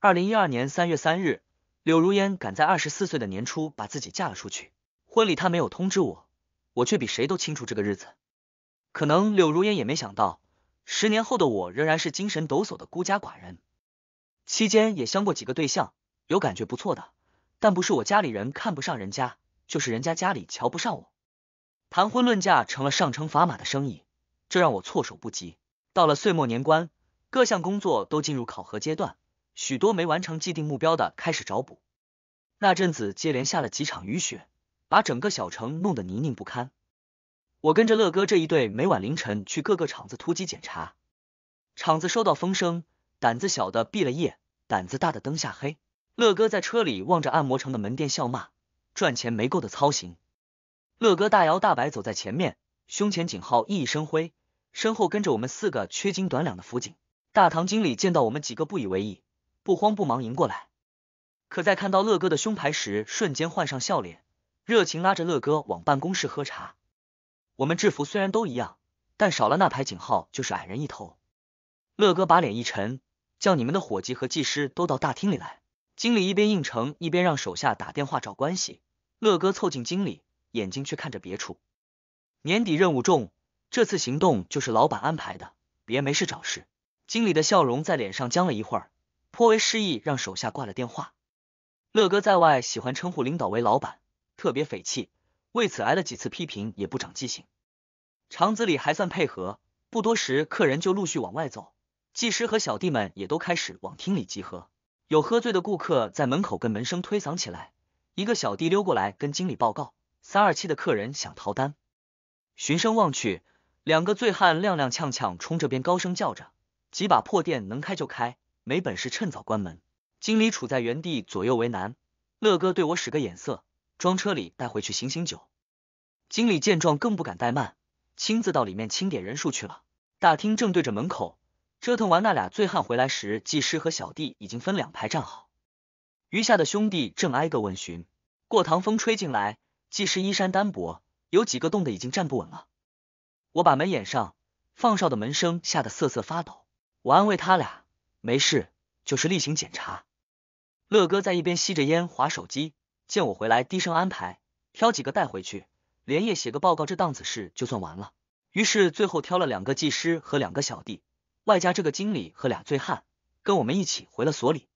二零一二年三月三日，柳如烟赶在二十四岁的年初把自己嫁了出去。婚礼她没有通知我，我却比谁都清楚这个日子。可能柳如烟也没想到，十年后的我仍然是精神抖擞的孤家寡人。期间也相过几个对象，有感觉不错的，但不是我家里人看不上人家，就是人家家里瞧不上我。谈婚论嫁成了上乘砝码的生意，这让我措手不及。到了岁末年关，各项工作都进入考核阶段。许多没完成既定目标的开始找补。那阵子接连下了几场雨雪，把整个小城弄得泥泞不堪。我跟着乐哥这一队，每晚凌晨去各个厂子突击检查。厂子收到风声，胆子小的毕了业，胆子大的灯下黑。乐哥在车里望着按摩城的门店笑骂：“赚钱没够的操行。”乐哥大摇大摆走在前面，胸前警号熠熠生辉，身后跟着我们四个缺斤短两的辅警。大堂经理见到我们几个不以为意。不慌不忙迎过来，可在看到乐哥的胸牌时，瞬间换上笑脸，热情拉着乐哥往办公室喝茶。我们制服虽然都一样，但少了那排警号，就是矮人一头。乐哥把脸一沉，叫你们的伙计和技师都到大厅里来。经理一边应承，一边让手下打电话找关系。乐哥凑近经理，眼睛却看着别处。年底任务重，这次行动就是老板安排的，别没事找事。经理的笑容在脸上僵了一会儿。颇为失意，让手下挂了电话。乐哥在外喜欢称呼领导为老板，特别匪气，为此挨了几次批评，也不长记性。厂子里还算配合，不多时，客人就陆续往外走，技师和小弟们也都开始往厅里集合。有喝醉的顾客在门口跟门生推搡起来，一个小弟溜过来跟经理报告：“三二七的客人想逃单。”寻声望去，两个醉汉踉踉跄跄冲这边高声叫着：“几把破店能开就开！”没本事，趁早关门。经理处在原地左右为难。乐哥对我使个眼色，装车里带回去醒醒酒。经理见状更不敢怠慢，亲自到里面清点人数去了。大厅正对着门口，折腾完那俩醉汉回来时，技师和小弟已经分两排站好，余下的兄弟正挨个问询。过堂风吹进来，技师衣衫单薄，有几个冻得已经站不稳了。我把门掩上，放哨的门声吓得瑟瑟发抖。我安慰他俩。没事，就是例行检查。乐哥在一边吸着烟，划手机，见我回来，低声安排，挑几个带回去，连夜写个报告，这档子事就算完了。于是最后挑了两个技师和两个小弟，外加这个经理和俩醉汉，跟我们一起回了所里。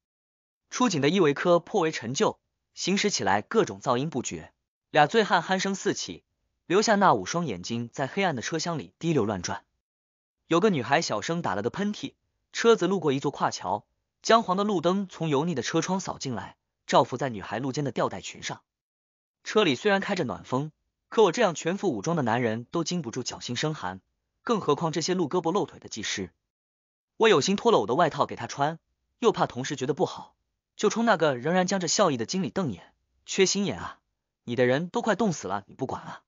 出警的依维柯颇为陈旧，行驶起来各种噪音不绝，俩醉汉鼾声四起，留下那五双眼睛在黑暗的车厢里滴溜乱转。有个女孩小声打了个喷嚏。车子路过一座跨桥，姜黄的路灯从油腻的车窗扫进来，照拂在女孩露肩的吊带裙上。车里虽然开着暖风，可我这样全副武装的男人都禁不住脚心生寒，更何况这些露胳膊露腿的技师。我有心脱了我的外套给他穿，又怕同事觉得不好，就冲那个仍然将这笑意的经理瞪眼，缺心眼啊！你的人都快冻死了，你不管啊？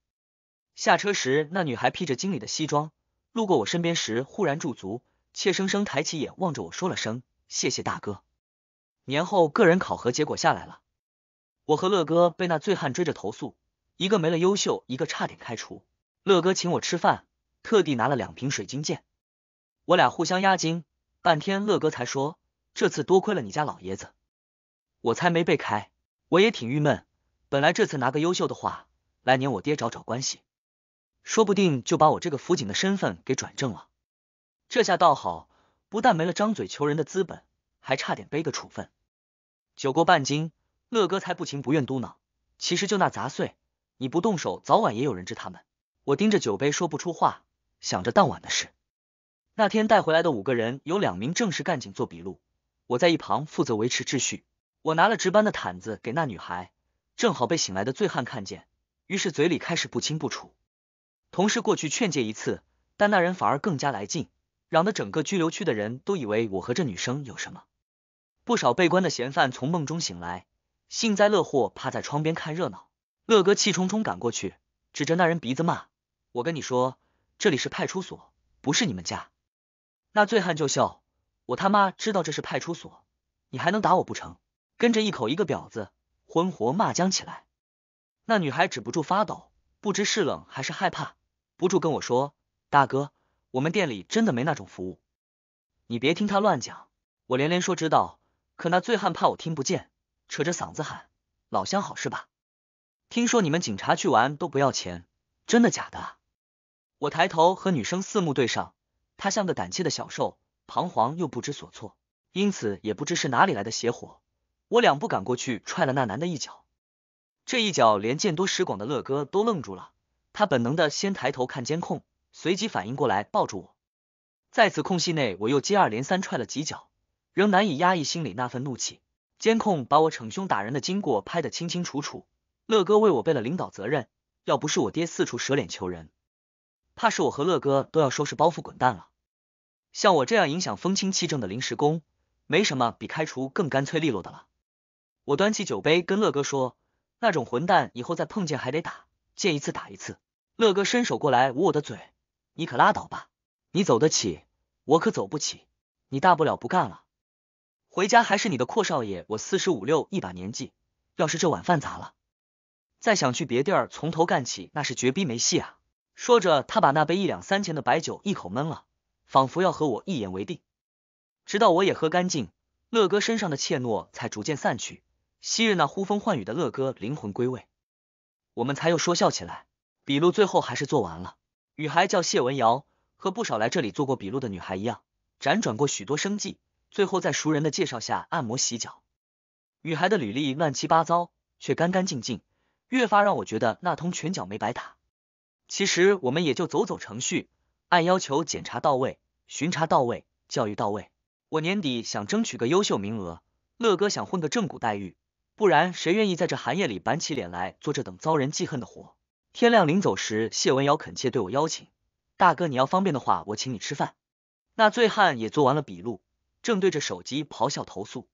下车时，那女孩披着经理的西装，路过我身边时忽然驻足。怯生生抬起眼望着我说了声谢谢大哥。年后个人考核结果下来了，我和乐哥被那醉汉追着投诉，一个没了优秀，一个差点开除。乐哥请我吃饭，特地拿了两瓶水晶剑，我俩互相压惊，半天乐哥才说这次多亏了你家老爷子，我才没被开。我也挺郁闷，本来这次拿个优秀的话，来年我爹找找关系，说不定就把我这个辅警的身份给转正了。这下倒好，不但没了张嘴求人的资本，还差点背个处分。酒过半斤，乐哥才不情不愿嘟囔：“其实就那杂碎，你不动手，早晚也有人治他们。”我盯着酒杯说不出话，想着当晚的事。那天带回来的五个人，有两名正式干警做笔录，我在一旁负责维持秩序。我拿了值班的毯子给那女孩，正好被醒来的醉汉看见，于是嘴里开始不清不楚。同事过去劝诫一次，但那人反而更加来劲。嚷得整个拘留区的人都以为我和这女生有什么。不少被关的嫌犯从梦中醒来，幸灾乐祸趴在窗边看热闹。乐哥气冲冲赶过去，指着那人鼻子骂：“我跟你说，这里是派出所，不是你们家。”那醉汉就笑：“我他妈知道这是派出所，你还能打我不成？”跟着一口一个婊子，昏活骂将起来。那女孩止不住发抖，不知是冷还是害怕，不住跟我说：“大哥。”我们店里真的没那种服务，你别听他乱讲。我连连说知道，可那醉汉怕我听不见，扯着嗓子喊：“老乡好是吧？听说你们警察去玩都不要钱，真的假的？”我抬头和女生四目对上，他像个胆怯的小兽，彷徨又不知所措，因此也不知是哪里来的邪火。我两步赶过去，踹了那男的一脚。这一脚连见多识广的乐哥都愣住了，他本能的先抬头看监控。随即反应过来，抱住我。在此空隙内，我又接二连三踹了几脚，仍难以压抑心里那份怒气。监控把我逞凶打人的经过拍得清清楚楚。乐哥为我背了领导责任，要不是我爹四处舍脸求人，怕是我和乐哥都要收拾包袱滚蛋了。像我这样影响风清气正的临时工，没什么比开除更干脆利落的了。我端起酒杯跟乐哥说：“那种混蛋以后再碰见还得打，见一次打一次。”乐哥伸手过来捂我的嘴。你可拉倒吧，你走得起，我可走不起。你大不了不干了，回家还是你的阔少爷。我四十五六一把年纪，要是这碗饭砸了，再想去别地儿从头干起，那是绝逼没戏啊！说着，他把那杯一两三钱的白酒一口闷了，仿佛要和我一言为定。直到我也喝干净，乐哥身上的怯懦才逐渐散去，昔日那呼风唤雨的乐哥灵魂归位，我们才又说笑起来。笔录最后还是做完了。女孩叫谢文瑶，和不少来这里做过笔录的女孩一样，辗转过许多生计，最后在熟人的介绍下按摩洗脚。女孩的履历乱七八糟，却干干净净，越发让我觉得那通拳脚没白打。其实我们也就走走程序，按要求检查到位、巡查到位、教育到位。我年底想争取个优秀名额，乐哥想混个正骨待遇，不然谁愿意在这寒夜里板起脸来做这等遭人记恨的活？天亮临走时，谢文瑶恳切对我邀请：“大哥，你要方便的话，我请你吃饭。”那醉汉也做完了笔录，正对着手机咆哮投诉。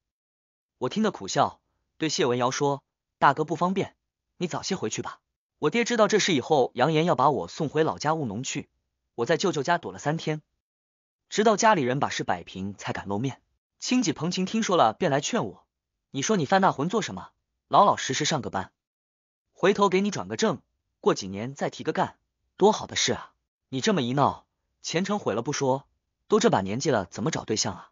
我听得苦笑，对谢文瑶说：“大哥不方便，你早些回去吧。”我爹知道这事以后，扬言要把我送回老家务农去。我在舅舅家躲了三天，直到家里人把事摆平，才敢露面。亲戚彭琴听说了，便来劝我：“你说你犯那浑做什么？老老实实上个班，回头给你转个正。”过几年再提个干，多好的事啊！你这么一闹，前程毁了不说，都这把年纪了，怎么找对象啊？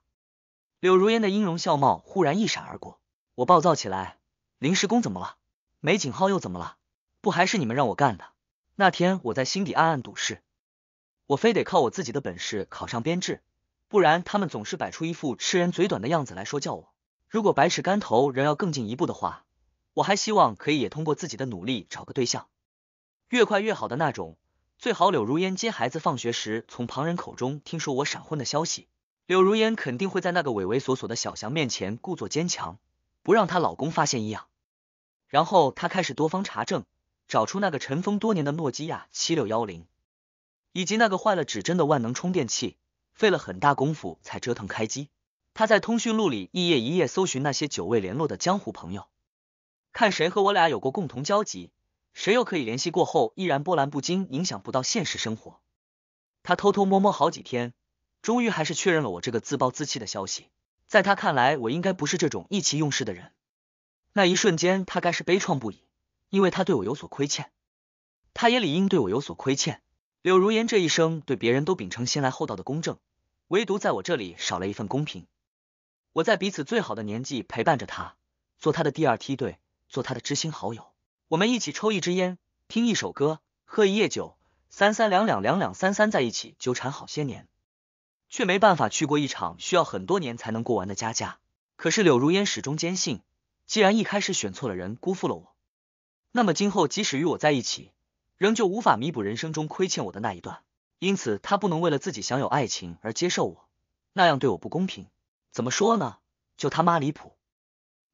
柳如烟的音容笑貌忽然一闪而过，我暴躁起来。临时工怎么了？梅景浩又怎么了？不还是你们让我干的？那天我在心底暗暗赌誓，我非得靠我自己的本事考上编制，不然他们总是摆出一副吃人嘴短的样子来说教我。如果百尺竿头仍要更进一步的话，我还希望可以也通过自己的努力找个对象。越快越好的那种，最好柳如烟接孩子放学时从旁人口中听说我闪婚的消息，柳如烟肯定会在那个畏畏缩缩的小翔面前故作坚强，不让她老公发现异样。然后她开始多方查证，找出那个尘封多年的诺基亚七六幺零，以及那个坏了指针的万能充电器，费了很大功夫才折腾开机。她在通讯录里一页一页搜寻那些久未联络的江湖朋友，看谁和我俩有过共同交集。谁又可以联系过后依然波澜不惊，影响不到现实生活？他偷偷摸摸好几天，终于还是确认了我这个自暴自弃的消息。在他看来，我应该不是这种意气用事的人。那一瞬间，他该是悲怆不已，因为他对我有所亏欠，他也理应对我有所亏欠。柳如烟这一生对别人都秉承先来后到的公正，唯独在我这里少了一份公平。我在彼此最好的年纪陪伴着他，做他的第二梯队，做他的知心好友。我们一起抽一支烟，听一首歌，喝一夜酒，三三两两，两两三三在一起纠缠好些年，却没办法去过一场需要很多年才能过完的家家。可是柳如烟始终坚信，既然一开始选错了人，辜负了我，那么今后即使与我在一起，仍旧无法弥补人生中亏欠我的那一段。因此，他不能为了自己享有爱情而接受我，那样对我不公平。怎么说呢？就他妈离谱。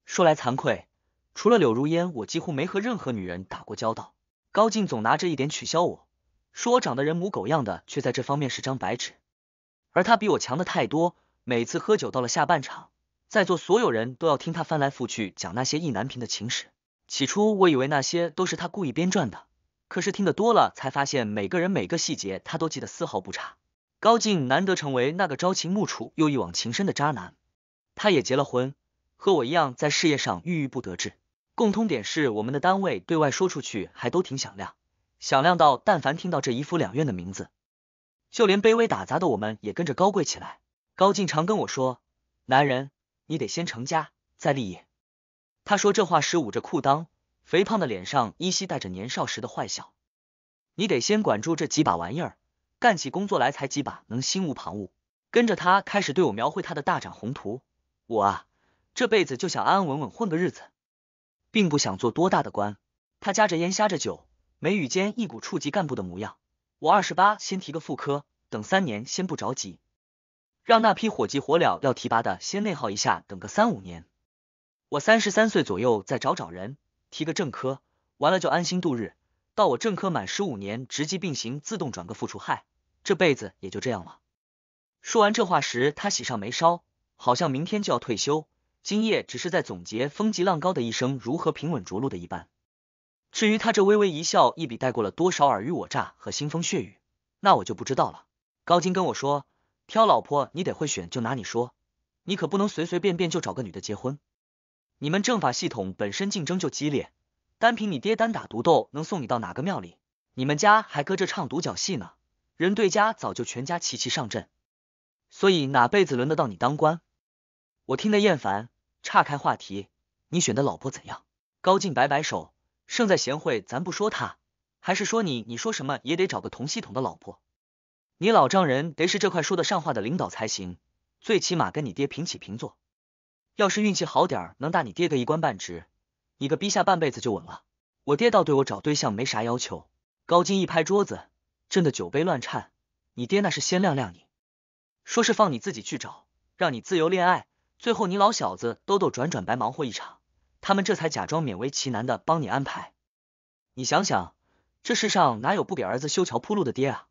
说来惭愧。除了柳如烟，我几乎没和任何女人打过交道。高进总拿这一点取笑我，说我长得人模狗样的，却在这方面是张白纸。而他比我强的太多。每次喝酒到了下半场，在座所有人都要听他翻来覆去讲那些意难平的情史。起初我以为那些都是他故意编撰的，可是听得多了，才发现每个人每个细节他都记得丝毫不差。高进难得成为那个朝秦暮楚又一往情深的渣男，他也结了婚，和我一样在事业上郁郁不得志。共通点是，我们的单位对外说出去还都挺响亮，响亮到但凡听到这一府两院的名字，就连卑微打杂的我们也跟着高贵起来。高进常跟我说：“男人，你得先成家再立业。”他说这话时捂着裤裆，肥胖的脸上依稀带着年少时的坏笑。你得先管住这几把玩意儿，干起工作来才几把能心无旁骛。跟着他开始对我描绘他的大展宏图，我啊，这辈子就想安安稳稳混个日子。并不想做多大的官，他夹着烟，呷着酒，眉宇间一股处级干部的模样。我二十八，先提个副科，等三年，先不着急，让那批火急火燎要提拔的先内耗一下，等个三五年。我三十三岁左右再找找人，提个正科，完了就安心度日。到我正科满十五年，职级并行，自动转个副处。嗨，这辈子也就这样了。说完这话时，他喜上眉梢，好像明天就要退休。今夜只是在总结风急浪高的一生如何平稳着陆的一般，至于他这微微一笑一笔带过了多少尔虞我诈和腥风血雨，那我就不知道了。高金跟我说，挑老婆你得会选，就拿你说，你可不能随随便便就找个女的结婚。你们政法系统本身竞争就激烈，单凭你爹单打独斗能送你到哪个庙里？你们家还搁这唱独角戏呢？人对家早就全家齐齐上阵，所以哪辈子轮得到你当官？我听得厌烦。岔开话题，你选的老婆怎样？高进摆摆手，胜在贤惠，咱不说他，还是说你，你说什么也得找个同系统的老婆。你老丈人得是这块说得上话的领导才行，最起码跟你爹平起平坐。要是运气好点，能大你爹个一官半职，你个逼下半辈子就稳了。我爹倒对我找对象没啥要求。高进一拍桌子，震得酒杯乱颤。你爹那是先晾晾你，说是放你自己去找，让你自由恋爱。最后你老小子兜兜转转白忙活一场，他们这才假装勉为其难的帮你安排。你想想，这世上哪有不给儿子修桥铺路的爹啊？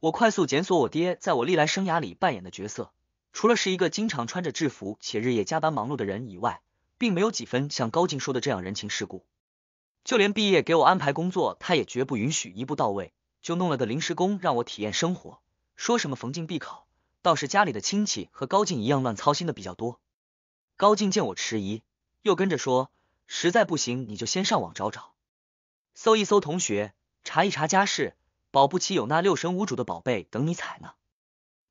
我快速检索我爹在我历来生涯里扮演的角色，除了是一个经常穿着制服且日夜加班忙碌的人以外，并没有几分像高进说的这样人情世故。就连毕业给我安排工作，他也绝不允许一步到位，就弄了个临时工让我体验生活，说什么逢进必考。倒是家里的亲戚和高进一样，乱操心的比较多。高进见我迟疑，又跟着说：“实在不行，你就先上网找找，搜一搜同学，查一查家世，保不齐有那六神无主的宝贝等你采呢。”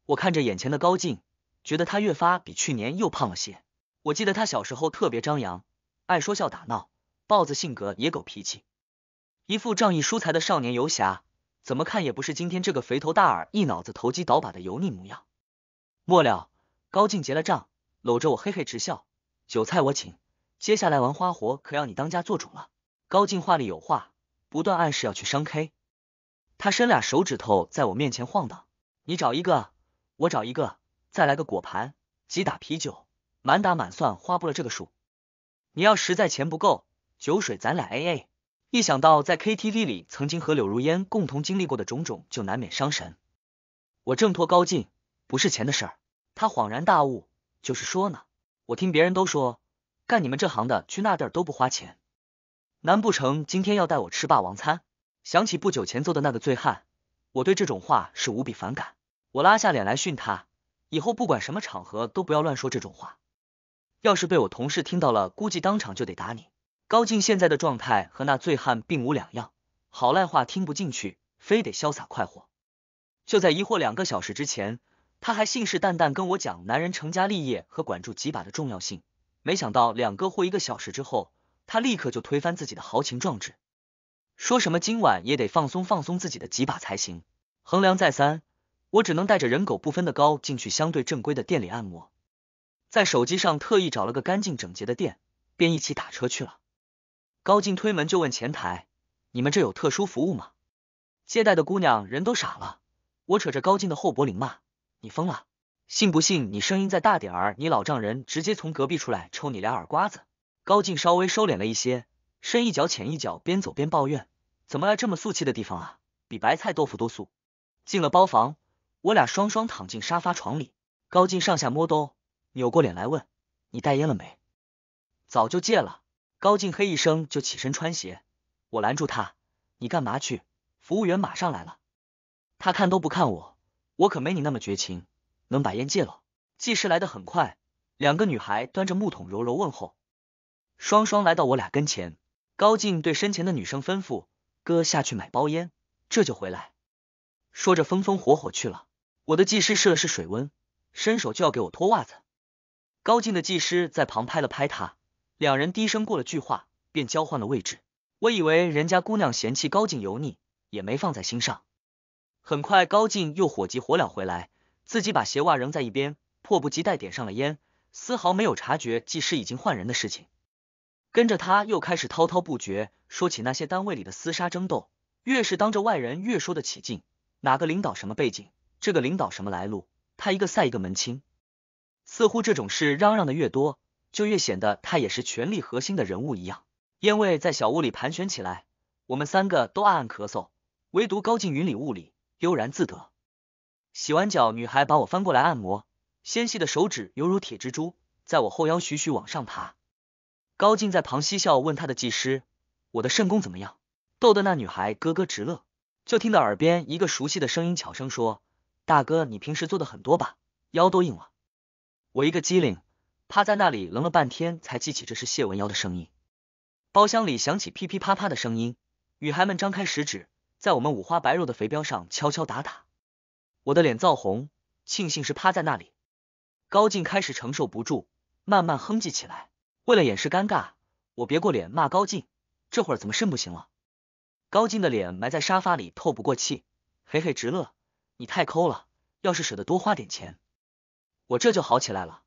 我看着眼前的高进，觉得他越发比去年又胖了些。我记得他小时候特别张扬，爱说笑打闹，豹子性格也狗脾气，一副仗义疏财的少年游侠，怎么看也不是今天这个肥头大耳、一脑子投机倒把的油腻模样。末了，高进结了账，搂着我嘿嘿直笑。酒菜我请，接下来玩花活可要你当家做主了。高进话里有话，不断暗示要去商 K。他伸俩手指头在我面前晃荡，你找一个，我找一个，再来个果盘，几打啤酒，满打满算花不了这个数。你要实在钱不够，酒水咱俩 A A。一想到在 K T V 里曾经和柳如烟共同经历过的种种，就难免伤神。我挣脱高进。不是钱的事儿，他恍然大悟。就是说呢，我听别人都说，干你们这行的去那地儿都不花钱。难不成今天要带我吃霸王餐？想起不久前揍的那个醉汉，我对这种话是无比反感。我拉下脸来训他，以后不管什么场合都不要乱说这种话。要是被我同事听到了，估计当场就得打你。高进现在的状态和那醉汉并无两样，好赖话听不进去，非得潇洒快活。就在疑惑两个小时之前。他还信誓旦旦跟我讲男人成家立业和管住几把的重要性，没想到两个或一个小时之后，他立刻就推翻自己的豪情壮志，说什么今晚也得放松放松自己的几把才行。衡量再三，我只能带着人狗不分的高进去相对正规的店里按摩，在手机上特意找了个干净整洁的店，便一起打车去了。高进推门就问前台：“你们这有特殊服务吗？”接待的姑娘人都傻了，我扯着高进的后脖领骂。你疯了，信不信你声音再大点儿，你老丈人直接从隔壁出来抽你俩耳瓜子。高进稍微收敛了一些，深一脚浅一脚，边走边抱怨，怎么来这么俗气的地方啊，比白菜豆腐都素。进了包房，我俩双双躺进沙发床里，高进上下摸兜，扭过脸来问，你带烟了没？早就戒了。高进嘿一声就起身穿鞋，我拦住他，你干嘛去？服务员马上来了，他看都不看我。我可没你那么绝情，能把烟戒了。技师来得很快，两个女孩端着木桶柔柔问候，双双来到我俩跟前。高进对身前的女生吩咐：“哥下去买包烟，这就回来。”说着风风火火去了。我的技师试了试水温，伸手就要给我脱袜子。高进的技师在旁拍了拍他，两人低声过了句话，便交换了位置。我以为人家姑娘嫌弃高进油腻，也没放在心上。很快，高进又火急火燎回来，自己把鞋袜扔在一边，迫不及待点上了烟，丝毫没有察觉技师已经换人的事情。跟着他又开始滔滔不绝说起那些单位里的厮杀争斗，越是当着外人，越说得起劲。哪个领导什么背景，这个领导什么来路，他一个赛一个门清。似乎这种事嚷嚷的越多，就越显得他也是权力核心的人物一样。烟味在小屋里盘旋起来，我们三个都暗暗咳嗽，唯独高进云里雾里。悠然自得。洗完脚，女孩把我翻过来按摩，纤细的手指犹如铁蜘蛛，在我后腰徐徐往上爬。高进在旁嬉笑，问他的技师：“我的肾功怎么样？”逗得那女孩咯咯直乐。就听到耳边一个熟悉的声音悄声说：“大哥，你平时做的很多吧，腰都硬了。”我一个机灵，趴在那里愣了半天，才记起这是谢文瑶的声音。包厢里响起噼噼啪啪的声音，女孩们张开食指。在我们五花白肉的肥膘上敲敲打打，我的脸燥红，庆幸是趴在那里。高进开始承受不住，慢慢哼唧起来。为了掩饰尴尬，我别过脸骂高进：“这会儿怎么肾不行了？”高进的脸埋在沙发里透不过气，嘿嘿直乐：“你太抠了，要是舍得多花点钱，我这就好起来了。”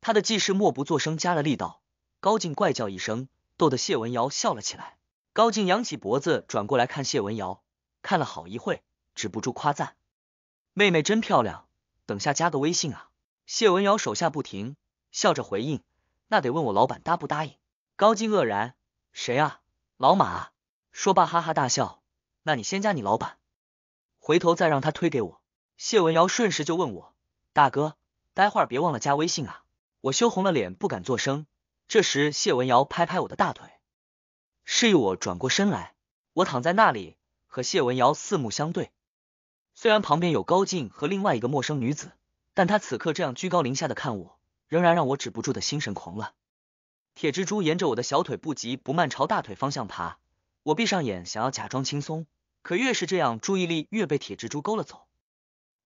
他的技师默不作声加了力道，高进怪叫一声，逗得谢文瑶笑了起来。高进扬起脖子转过来看谢文瑶，看了好一会，止不住夸赞：“妹妹真漂亮，等下加个微信啊。”谢文瑶手下不停，笑着回应：“那得问我老板答不答应。”高进愕然：“谁啊？老马。”啊。说罢哈哈大笑：“那你先加你老板，回头再让他推给我。”谢文瑶顺势就问我：“大哥，待会儿别忘了加微信啊。”我羞红了脸，不敢作声。这时谢文瑶拍拍我的大腿。示意我转过身来，我躺在那里和谢文瑶四目相对。虽然旁边有高进和另外一个陌生女子，但他此刻这样居高临下的看我，仍然让我止不住的心神狂乱。铁蜘蛛沿着我的小腿不急不慢朝大腿方向爬，我闭上眼想要假装轻松，可越是这样，注意力越被铁蜘蛛勾了走。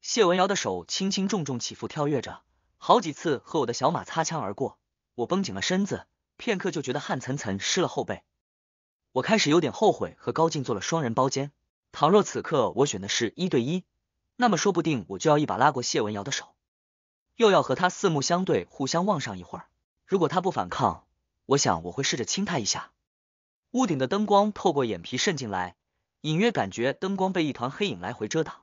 谢文瑶的手轻轻重重起伏跳跃着，好几次和我的小马擦枪而过，我绷紧了身子，片刻就觉得汗涔涔湿了后背。我开始有点后悔和高进做了双人包间。倘若此刻我选的是一对一，那么说不定我就要一把拉过谢文瑶的手，又要和他四目相对，互相望上一会儿。如果他不反抗，我想我会试着亲他一下。屋顶的灯光透过眼皮渗进来，隐约感觉灯光被一团黑影来回遮挡。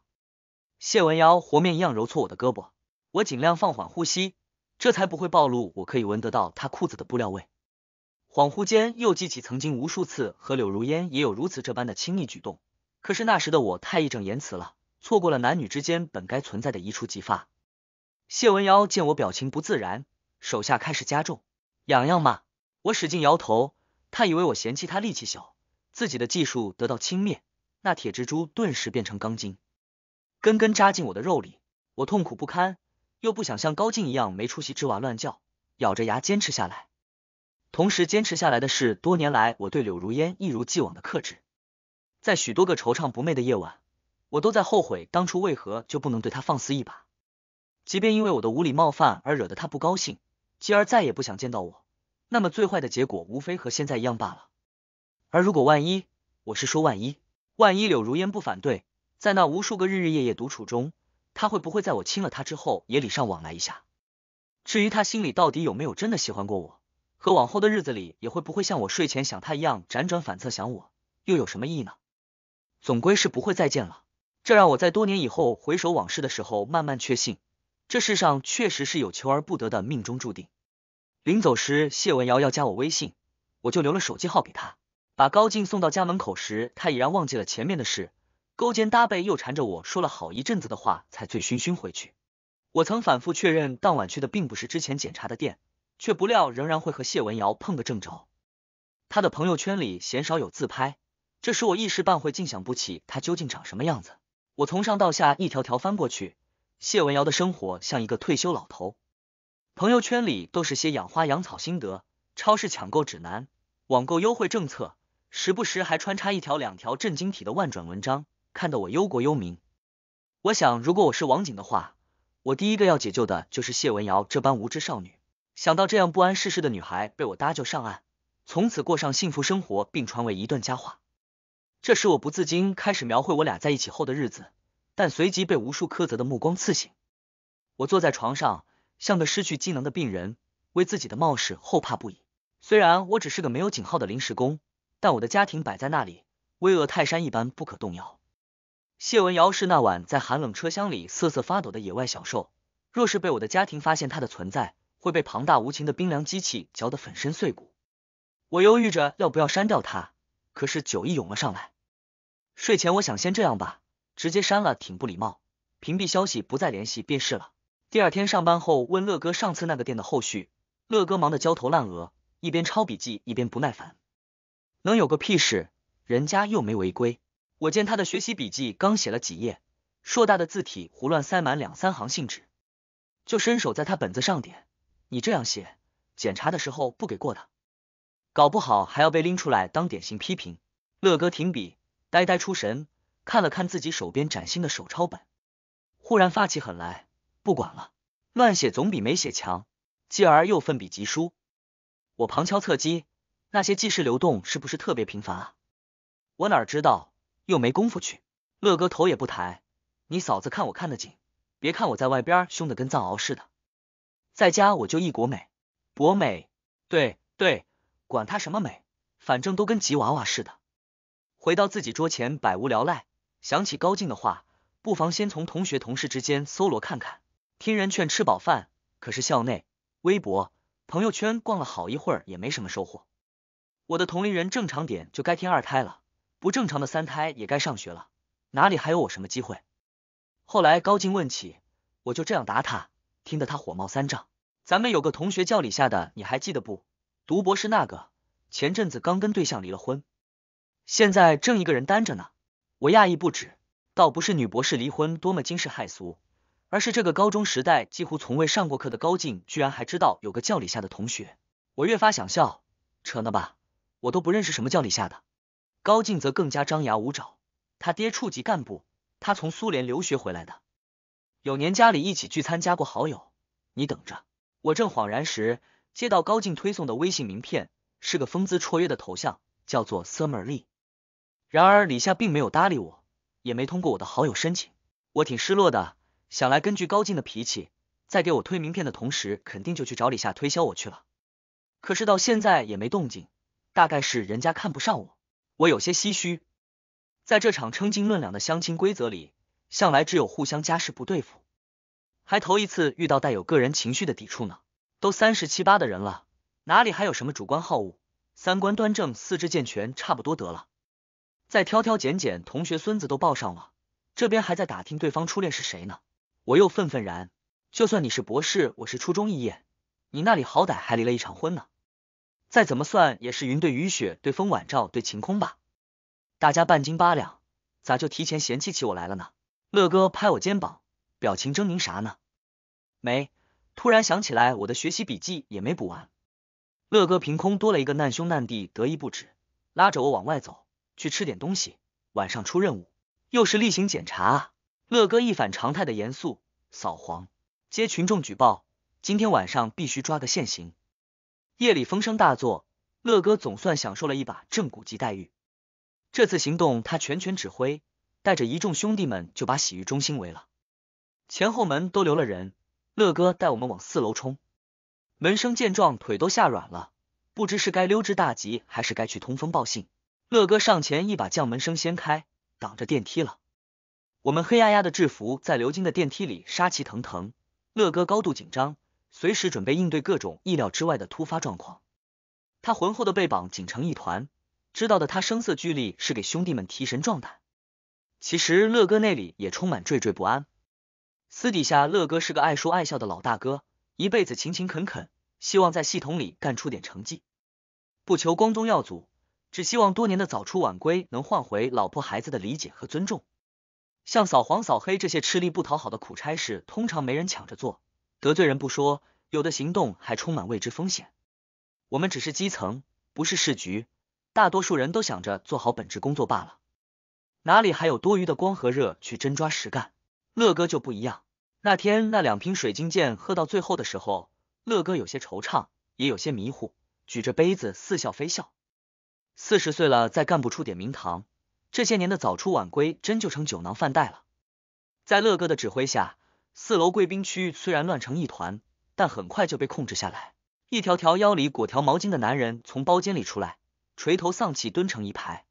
谢文瑶和面一样揉搓我的胳膊，我尽量放缓呼吸，这才不会暴露我可以闻得到他裤子的布料味。恍惚间又记起曾经无数次和柳如烟也有如此这般的亲密举动，可是那时的我太义正言辞了，错过了男女之间本该存在的一触即发。谢文瑶见我表情不自然，手下开始加重，痒痒吗？我使劲摇头，他以为我嫌弃他力气小，自己的技术得到轻蔑，那铁蜘蛛顿时变成钢筋，根根扎进我的肉里，我痛苦不堪，又不想像高进一样没出息吱哇乱叫，咬着牙坚持下来。同时坚持下来的是，多年来我对柳如烟一如既往的克制。在许多个惆怅不寐的夜晚，我都在后悔当初为何就不能对她放肆一把。即便因为我的无礼冒犯而惹得她不高兴，继而再也不想见到我，那么最坏的结果无非和现在一样罢了。而如果万一，我是说万一，万一柳如烟不反对，在那无数个日日夜夜独处中，他会不会在我亲了她之后也礼尚往来一下？至于他心里到底有没有真的喜欢过我？和往后的日子里，也会不会像我睡前想他一样辗转反侧想我，又有什么意义呢？总归是不会再见了。这让我在多年以后回首往事的时候，慢慢确信，这世上确实是有求而不得的命中注定。临走时，谢文瑶要加我微信，我就留了手机号给他。把高进送到家门口时，他已然忘记了前面的事，勾肩搭背又缠着我说了好一阵子的话，才醉醺醺回去。我曾反复确认，当晚去的并不是之前检查的店。却不料仍然会和谢文瑶碰个正着。他的朋友圈里鲜少有自拍，这使我一时半会竟想不起他究竟长什么样子。我从上到下一条条翻过去，谢文瑶的生活像一个退休老头，朋友圈里都是些养花养草心得、超市抢购指南、网购优惠政策，时不时还穿插一条两条震惊体的万转文章，看得我忧国忧民。我想，如果我是网警的话，我第一个要解救的就是谢文瑶这般无知少女。想到这样不谙世事的女孩被我搭救上岸，从此过上幸福生活，并传为一段佳话，这时我不自禁开始描绘我俩在一起后的日子，但随即被无数苛责的目光刺醒。我坐在床上，像个失去机能的病人，为自己的冒失后怕不已。虽然我只是个没有警号的临时工，但我的家庭摆在那里，巍峨泰山一般不可动摇。谢文瑶是那晚在寒冷车厢里瑟瑟发抖的野外小兽，若是被我的家庭发现它的存在。会被庞大无情的冰凉机器嚼得粉身碎骨。我犹豫着要不要删掉它，可是酒意涌了上来。睡前我想先这样吧，直接删了挺不礼貌，屏蔽消息不再联系便是了。第二天上班后问乐哥上次那个店的后续，乐哥忙得焦头烂额，一边抄笔记一边不耐烦。能有个屁事，人家又没违规。我见他的学习笔记刚写了几页，硕大的字体胡乱塞满两三行信纸，就伸手在他本子上点。你这样写，检查的时候不给过的，搞不好还要被拎出来当典型批评。乐哥停笔，呆呆出神，看了看自己手边崭新的手抄本，忽然发起狠来，不管了，乱写总比没写强。继而又奋笔疾书。我旁敲侧击，那些记事流动是不是特别频繁啊？我哪知道，又没工夫去。乐哥头也不抬，你嫂子看我看得紧，别看我在外边凶的跟藏獒似的。在家我就一国美、博美，对对，管他什么美，反正都跟吉娃娃似的。回到自己桌前，百无聊赖，想起高静的话，不妨先从同学、同事之间搜罗看看。听人劝，吃饱饭。可是校内、微博、朋友圈逛了好一会儿，也没什么收获。我的同龄人正常点就该添二胎了，不正常的三胎也该上学了，哪里还有我什么机会？后来高静问起，我就这样打他，听得他火冒三丈。咱们有个同学叫李夏的，你还记得不？读博士那个，前阵子刚跟对象离了婚，现在正一个人单着呢。我讶异不止，倒不是女博士离婚多么惊世骇俗，而是这个高中时代几乎从未上过课的高进，居然还知道有个叫李夏的同学，我越发想笑，扯呢吧？我都不认识什么叫李夏的。高进则更加张牙舞爪，他爹处级干部，他从苏联留学回来的，有年家里一起聚餐，加过好友，你等着。我正恍然时，接到高进推送的微信名片，是个风姿绰约的头像，叫做 Summer Lee。然而李夏并没有搭理我，也没通过我的好友申请，我挺失落的。想来根据高进的脾气，在给我推名片的同时，肯定就去找李夏推销我去了。可是到现在也没动静，大概是人家看不上我。我有些唏嘘，在这场称斤论两的相亲规则里，向来只有互相家事不对付。还头一次遇到带有个人情绪的抵触呢，都三十七八的人了，哪里还有什么主观好恶，三观端正、四肢健全差不多得了，再挑挑拣拣，同学孙子都抱上了，这边还在打听对方初恋是谁呢，我又愤愤然，就算你是博士，我是初中毕业，你那里好歹还离了一场婚呢，再怎么算也是云对雨、雪对风、晚照对晴空吧，大家半斤八两，咋就提前嫌弃起我来了呢？乐哥拍我肩膀。表情狰狞啥呢？没，突然想起来我的学习笔记也没补完。乐哥凭空多了一个难兄难弟，得意不止，拉着我往外走，去吃点东西。晚上出任务，又是例行检查啊！乐哥一反常态的严肃，扫黄，接群众举报，今天晚上必须抓个现行。夜里风声大作，乐哥总算享受了一把正骨级待遇。这次行动他全权指挥，带着一众兄弟们就把洗浴中心围了。前后门都留了人，乐哥带我们往四楼冲。门生见状，腿都吓软了，不知是该溜之大吉，还是该去通风报信。乐哥上前一把将门生掀开，挡着电梯了。我们黑压压的制服在流经的电梯里杀气腾腾。乐哥高度紧张，随时准备应对各种意料之外的突发状况。他浑厚的背膀紧成一团，知道的他声色俱厉是给兄弟们提神壮胆。其实乐哥那里也充满惴惴不安。私底下，乐哥是个爱说爱笑的老大哥，一辈子勤勤恳恳，希望在系统里干出点成绩，不求光宗耀祖，只希望多年的早出晚归能换回老婆孩子的理解和尊重。像扫黄扫黑这些吃力不讨好的苦差事，通常没人抢着做，得罪人不说，有的行动还充满未知风险。我们只是基层，不是市局，大多数人都想着做好本职工作罢了，哪里还有多余的光和热去真抓实干？乐哥就不一样，那天那两瓶水晶剑喝到最后的时候，乐哥有些惆怅，也有些迷糊，举着杯子似笑非笑。四十岁了，再干不出点名堂，这些年的早出晚归，真就成酒囊饭袋了。在乐哥的指挥下，四楼贵宾区虽然乱成一团，但很快就被控制下来。一条条腰里裹条毛巾的男人从包间里出来，垂头丧气蹲成一排，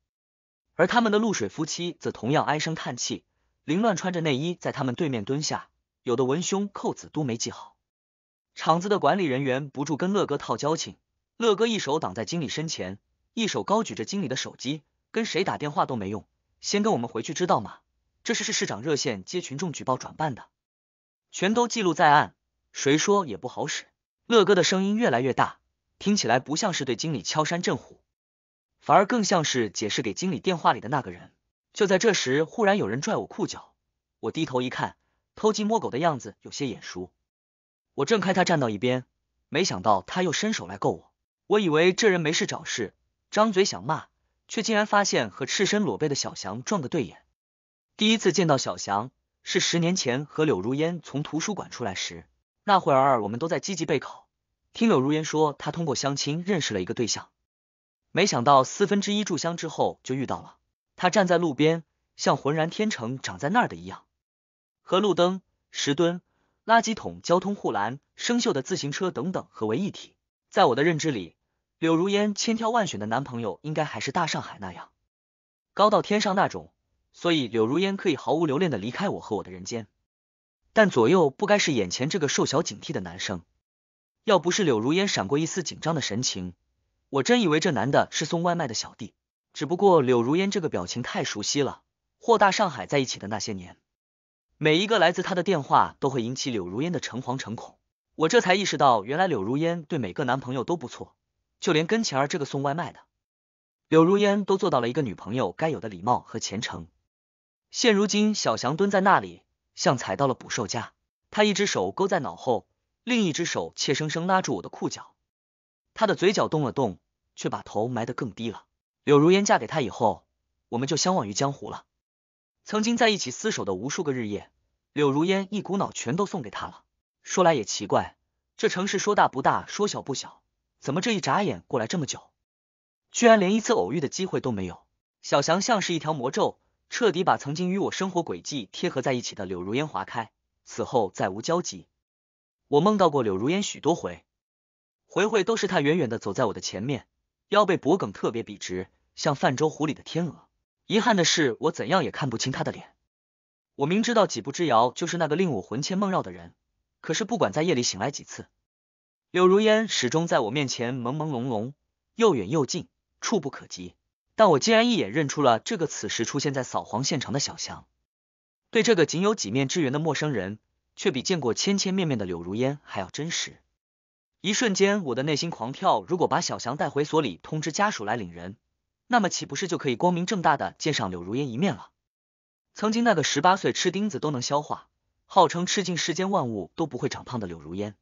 而他们的露水夫妻则同样唉声叹气。凌乱穿着内衣在他们对面蹲下，有的文胸扣子都没系好。厂子的管理人员不住跟乐哥套交情，乐哥一手挡在经理身前，一手高举着经理的手机，跟谁打电话都没用。先跟我们回去，知道吗？这事是市长热线接群众举报转办的，全都记录在案，谁说也不好使。乐哥的声音越来越大，听起来不像是对经理敲山震虎，反而更像是解释给经理电话里的那个人。就在这时，忽然有人拽我裤脚，我低头一看，偷鸡摸狗的样子有些眼熟。我挣开他，站到一边，没想到他又伸手来够我。我以为这人没事找事，张嘴想骂，却竟然发现和赤身裸背的小翔撞个对眼。第一次见到小翔是十年前和柳如烟从图书馆出来时，那会儿我们都在积极备考。听柳如烟说，她通过相亲认识了一个对象，没想到四分之一炷香之后就遇到了。他站在路边，像浑然天成长在那儿的一样，和路灯、石墩、垃圾桶、交通护栏、生锈的自行车等等合为一体。在我的认知里，柳如烟千挑万选的男朋友应该还是大上海那样，高到天上那种，所以柳如烟可以毫无留恋的离开我和我的人间。但左右不该是眼前这个瘦小警惕的男生。要不是柳如烟闪过一丝紧张的神情，我真以为这男的是送外卖的小弟。只不过柳如烟这个表情太熟悉了，霍大上海在一起的那些年，每一个来自他的电话都会引起柳如烟的诚惶诚恐。我这才意识到，原来柳如烟对每个男朋友都不错，就连跟前儿这个送外卖的，柳如烟都做到了一个女朋友该有的礼貌和虔诚。现如今，小翔蹲在那里，像踩到了捕兽夹。他一只手勾在脑后，另一只手怯生生拉住我的裤脚。他的嘴角动了动，却把头埋得更低了。柳如烟嫁给他以后，我们就相忘于江湖了。曾经在一起厮守的无数个日夜，柳如烟一股脑全都送给他了。说来也奇怪，这城市说大不大，说小不小，怎么这一眨眼过来这么久，居然连一次偶遇的机会都没有？小翔像是一条魔咒，彻底把曾经与我生活轨迹贴合在一起的柳如烟划开，此后再无交集。我梦到过柳如烟许多回，回回都是她远远的走在我的前面。腰背脖梗特别笔直，像泛舟湖里的天鹅。遗憾的是，我怎样也看不清他的脸。我明知道几步之遥就是那个令我魂牵梦绕的人，可是不管在夜里醒来几次，柳如烟始终在我面前朦朦胧胧，又远又近，触不可及。但我竟然一眼认出了这个此时出现在扫黄现场的小翔，对这个仅有几面之缘的陌生人，却比见过千千面面的柳如烟还要真实。一瞬间，我的内心狂跳。如果把小翔带回所里，通知家属来领人，那么岂不是就可以光明正大的见上柳如烟一面了？曾经那个十八岁吃钉子都能消化，号称吃尽世间万物都不会长胖的柳如烟，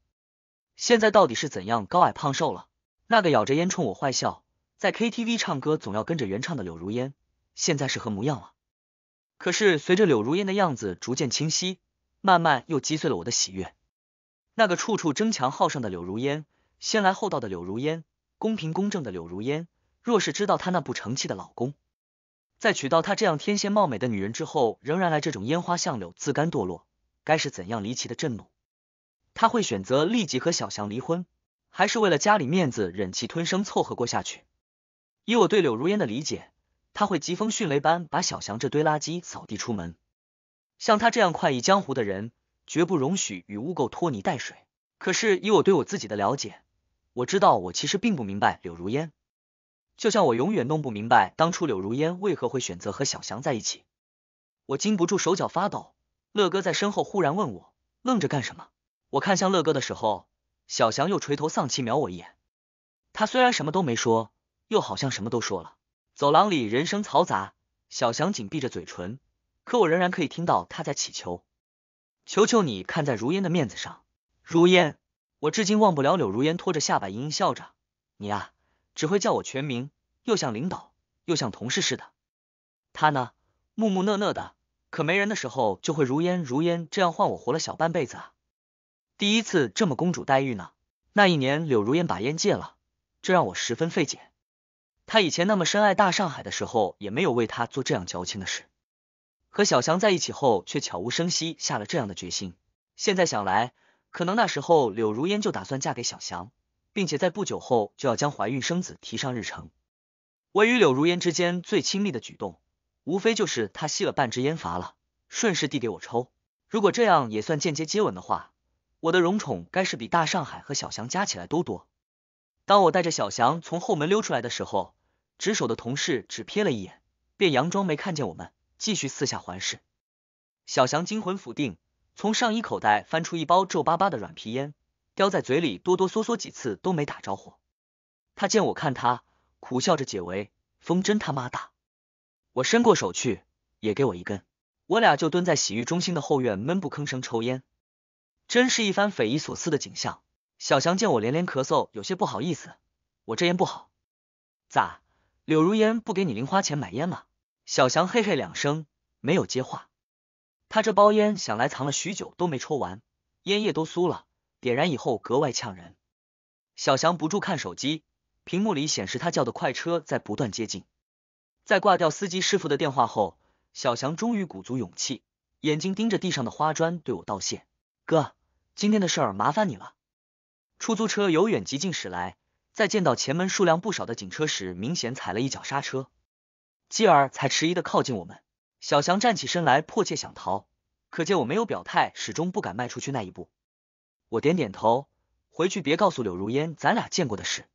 现在到底是怎样高矮胖瘦了？那个咬着烟冲我坏笑，在 K T V 唱歌总要跟着原唱的柳如烟，现在是何模样了？可是随着柳如烟的样子逐渐清晰，慢慢又击碎了我的喜悦。那个处处争强好胜的柳如烟，先来后到的柳如烟，公平公正的柳如烟，若是知道她那不成器的老公，在娶到她这样天仙貌美的女人之后，仍然来这种烟花巷柳自甘堕落，该是怎样离奇的震怒？她会选择立即和小翔离婚，还是为了家里面子忍气吞声凑合过下去？以我对柳如烟的理解，她会疾风迅雷般把小翔这堆垃圾扫地出门。像他这样快意江湖的人。绝不容许与污垢拖泥带水。可是以我对我自己的了解，我知道我其实并不明白柳如烟。就像我永远弄不明白当初柳如烟为何会选择和小祥在一起。我禁不住手脚发抖。乐哥在身后忽然问我：“愣着干什么？”我看向乐哥的时候，小祥又垂头丧气瞄我一眼。他虽然什么都没说，又好像什么都说了。走廊里人声嘈杂，小祥紧闭着嘴唇，可我仍然可以听到他在乞求。求求你，看在如烟的面子上，如烟，我至今忘不了柳如烟拖着下巴盈盈笑着，你啊，只会叫我全名，又像领导，又像同事似的。他呢，木木讷讷的，可没人的时候就会如烟如烟这样唤我，活了小半辈子啊，第一次这么公主待遇呢。那一年柳如烟把烟戒了，这让我十分费解，他以前那么深爱大上海的时候，也没有为他做这样矫情的事。和小祥在一起后，却悄无声息下了这样的决心。现在想来，可能那时候柳如烟就打算嫁给小祥，并且在不久后就要将怀孕生子提上日程。我与柳如烟之间最亲密的举动，无非就是她吸了半支烟乏了，顺势递给我抽。如果这样也算间接接吻的话，我的荣宠该是比大上海和小祥加起来都多。当我带着小祥从后门溜出来的时候，值守的同事只瞥了一眼，便佯装没看见我们。继续四下环视，小翔惊魂甫定，从上衣口袋翻出一包皱巴巴的软皮烟，叼在嘴里哆哆嗦嗦几次都没打着火。他见我看他，苦笑着解围：“风真他妈大。”我伸过手去，也给我一根。我俩就蹲在洗浴中心的后院，闷不吭声抽烟，真是一番匪夷所思的景象。小翔见我连连咳嗽，有些不好意思：“我这烟不好，咋？柳如烟不给你零花钱买烟吗？”小翔嘿嘿两声，没有接话。他这包烟想来藏了许久都没抽完，烟叶都酥了，点燃以后格外呛人。小翔不住看手机，屏幕里显示他叫的快车在不断接近。在挂掉司机师傅的电话后，小翔终于鼓足勇气，眼睛盯着地上的花砖，对我道谢：“哥，今天的事儿麻烦你了。”出租车由远及近驶来，在见到前门数量不少的警车时，明显踩了一脚刹车。继而才迟疑的靠近我们，小翔站起身来，迫切想逃，可见我没有表态，始终不敢迈出去那一步。我点点头，回去别告诉柳如烟咱俩见过的事。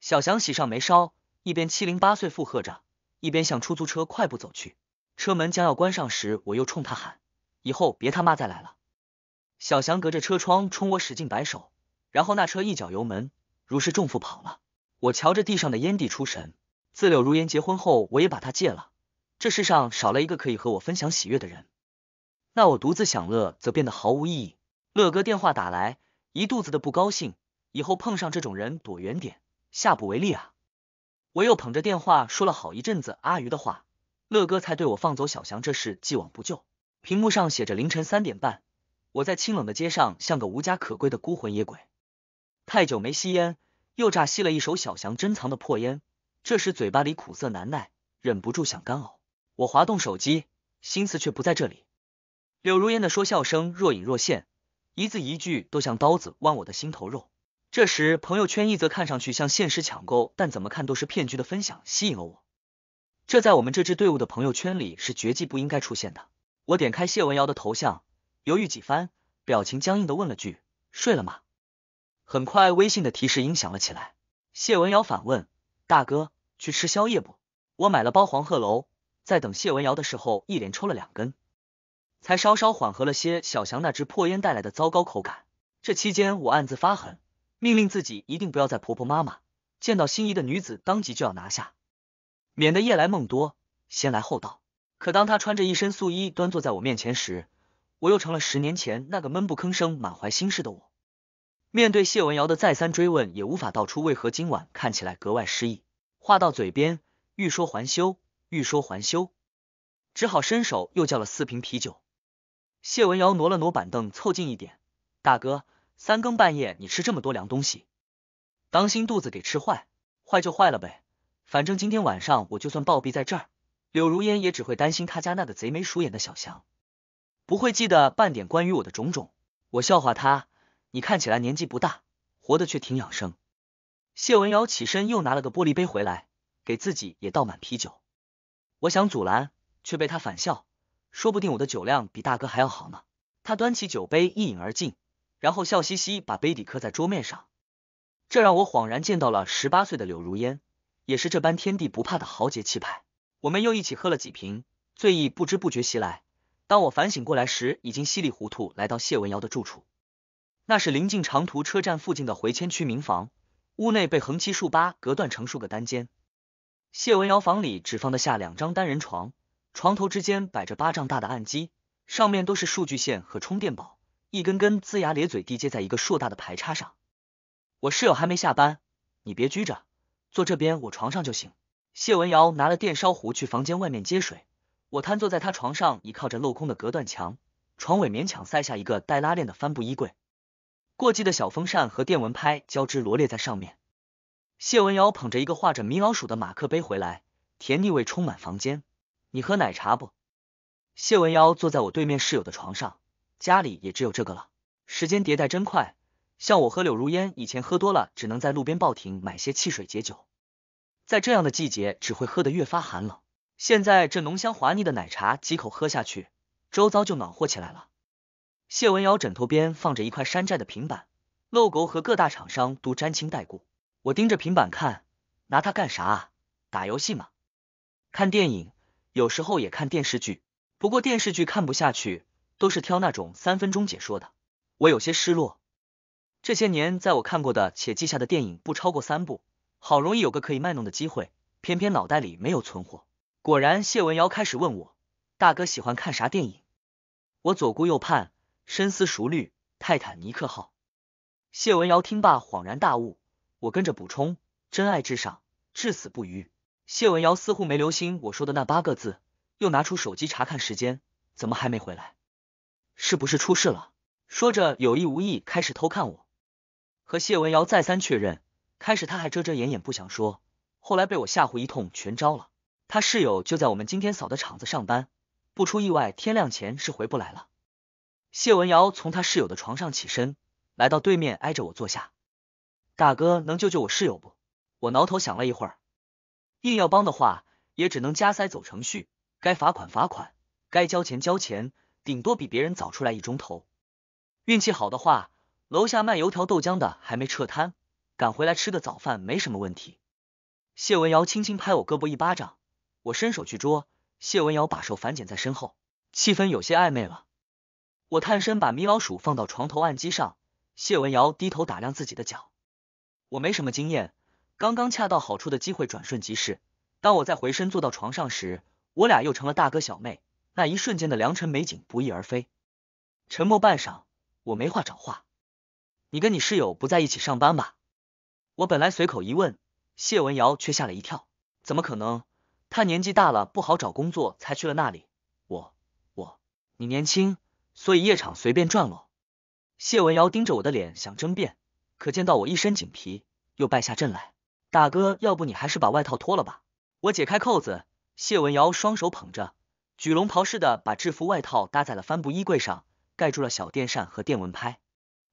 小翔喜上眉梢，一边七零八碎附和着，一边向出租车快步走去。车门将要关上时，我又冲他喊：“以后别他妈再来了。”小翔隔着车窗冲我使劲摆手，然后那车一脚油门，如释重负跑了。我瞧着地上的烟蒂出神。自柳如烟结婚后，我也把她戒了。这世上少了一个可以和我分享喜悦的人，那我独自享乐则变得毫无意义。乐哥电话打来，一肚子的不高兴。以后碰上这种人，躲远点，下不为例啊！我又捧着电话说了好一阵子阿鱼的话，乐哥才对我放走小翔这事既往不咎。屏幕上写着凌晨三点半，我在清冷的街上像个无家可归的孤魂野鬼。太久没吸烟，又乍吸了一手小翔珍藏的破烟。这时嘴巴里苦涩难耐，忍不住想干呕。我滑动手机，心思却不在这里。柳如烟的说笑声若隐若现，一字一句都像刀子剜我的心头肉。这时，朋友圈一则看上去像限时抢购，但怎么看都是骗局的分享吸引了我。这在我们这支队伍的朋友圈里是绝迹不应该出现的。我点开谢文瑶的头像，犹豫几番，表情僵硬的问了句：“睡了吗？”很快，微信的提示音响了起来。谢文瑶反问：“大哥。”去吃宵夜不？我买了包黄鹤楼，在等谢文瑶的时候，一连抽了两根，才稍稍缓和了些小祥那只破烟带来的糟糕口感。这期间，我暗自发狠，命令自己一定不要在婆婆妈妈见到心仪的女子，当即就要拿下，免得夜来梦多，先来后到。可当她穿着一身素衣，端坐在我面前时，我又成了十年前那个闷不吭声、满怀心事的我。面对谢文瑶的再三追问，也无法道出为何今晚看起来格外失意。话到嘴边，欲说还休，欲说还休，只好伸手又叫了四瓶啤酒。谢文瑶挪了挪板凳，凑近一点。大哥，三更半夜你吃这么多凉东西，当心肚子给吃坏。坏就坏了呗，反正今天晚上我就算暴毙在这儿，柳如烟也只会担心他家那个贼眉鼠眼的小翔，不会记得半点关于我的种种。我笑话他，你看起来年纪不大，活得却挺养生。谢文瑶起身，又拿了个玻璃杯回来，给自己也倒满啤酒。我想阻拦，却被他反笑，说不定我的酒量比大哥还要好呢。他端起酒杯一饮而尽，然后笑嘻嘻把杯底磕在桌面上。这让我恍然见到了十八岁的柳如烟，也是这般天地不怕的豪杰气派。我们又一起喝了几瓶，醉意不知不觉袭来。当我反省过来时，已经稀里糊涂来到谢文瑶的住处。那是临近长途车站附近的回迁区民房。屋内被横七竖八隔断成数个单间，谢文瑶房里只放得下两张单人床，床头之间摆着八丈大的暗机，上面都是数据线和充电宝，一根根龇牙咧嘴地接在一个硕大的排插上。我室友还没下班，你别拘着，坐这边我床上就行。谢文瑶拿了电烧壶去房间外面接水，我瘫坐在他床上，倚靠着镂空的隔断墙，床尾勉强塞下一个带拉链的帆布衣柜。过季的小风扇和电蚊拍交织罗列在上面。谢文瑶捧着一个画着米老鼠的马克杯回来，甜腻味充满房间。你喝奶茶不？谢文瑶坐在我对面室友的床上，家里也只有这个了。时间迭代真快，像我和柳如烟以前喝多了，只能在路边报亭买些汽水解酒，在这样的季节只会喝得越发寒冷。现在这浓香滑腻的奶茶，几口喝下去，周遭就暖和起来了。谢文瑶枕头边放着一块山寨的平板，Logo 和各大厂商都沾亲带故。我盯着平板看，拿它干啥啊？打游戏吗？看电影，有时候也看电视剧，不过电视剧看不下去，都是挑那种三分钟解说的。我有些失落，这些年在我看过的且记下的电影不超过三部，好容易有个可以卖弄的机会，偏偏脑袋里没有存货。果然，谢文瑶开始问我，大哥喜欢看啥电影？我左顾右盼。深思熟虑，《泰坦尼克号》。谢文瑶听罢恍然大悟，我跟着补充：“真爱至上，至死不渝。”谢文瑶似乎没留心我说的那八个字，又拿出手机查看时间，怎么还没回来？是不是出事了？说着有意无意开始偷看我。和谢文瑶再三确认，开始他还遮遮掩掩不想说，后来被我吓唬一通，全招了。他室友就在我们今天扫的场子上班，不出意外，天亮前是回不来了。谢文瑶从他室友的床上起身，来到对面挨着我坐下。大哥，能救救我室友不？我挠头想了一会儿，硬要帮的话，也只能加塞走程序，该罚款罚款，该交钱交钱，顶多比别人早出来一钟头。运气好的话，楼下卖油条豆浆的还没撤摊，赶回来吃个早饭没什么问题。谢文瑶轻轻拍我胳膊一巴掌，我伸手去捉，谢文瑶把手反剪在身后，气氛有些暧昧了。我探身把米老鼠放到床头案几上，谢文瑶低头打量自己的脚。我没什么经验，刚刚恰到好处的机会转瞬即逝。当我再回身坐到床上时，我俩又成了大哥小妹，那一瞬间的良辰美景不翼而飞。沉默半晌，我没话找话：“你跟你室友不在一起上班吧？”我本来随口一问，谢文瑶却吓了一跳：“怎么可能？他年纪大了不好找工作，才去了那里。”我，我，你年轻。所以夜场随便转喽。谢文瑶盯着我的脸，想争辩，可见到我一身警皮，又败下阵来。大哥，要不你还是把外套脱了吧。我解开扣子，谢文瑶双手捧着，举龙袍似的把制服外套搭在了帆布衣柜上，盖住了小电扇和电蚊拍。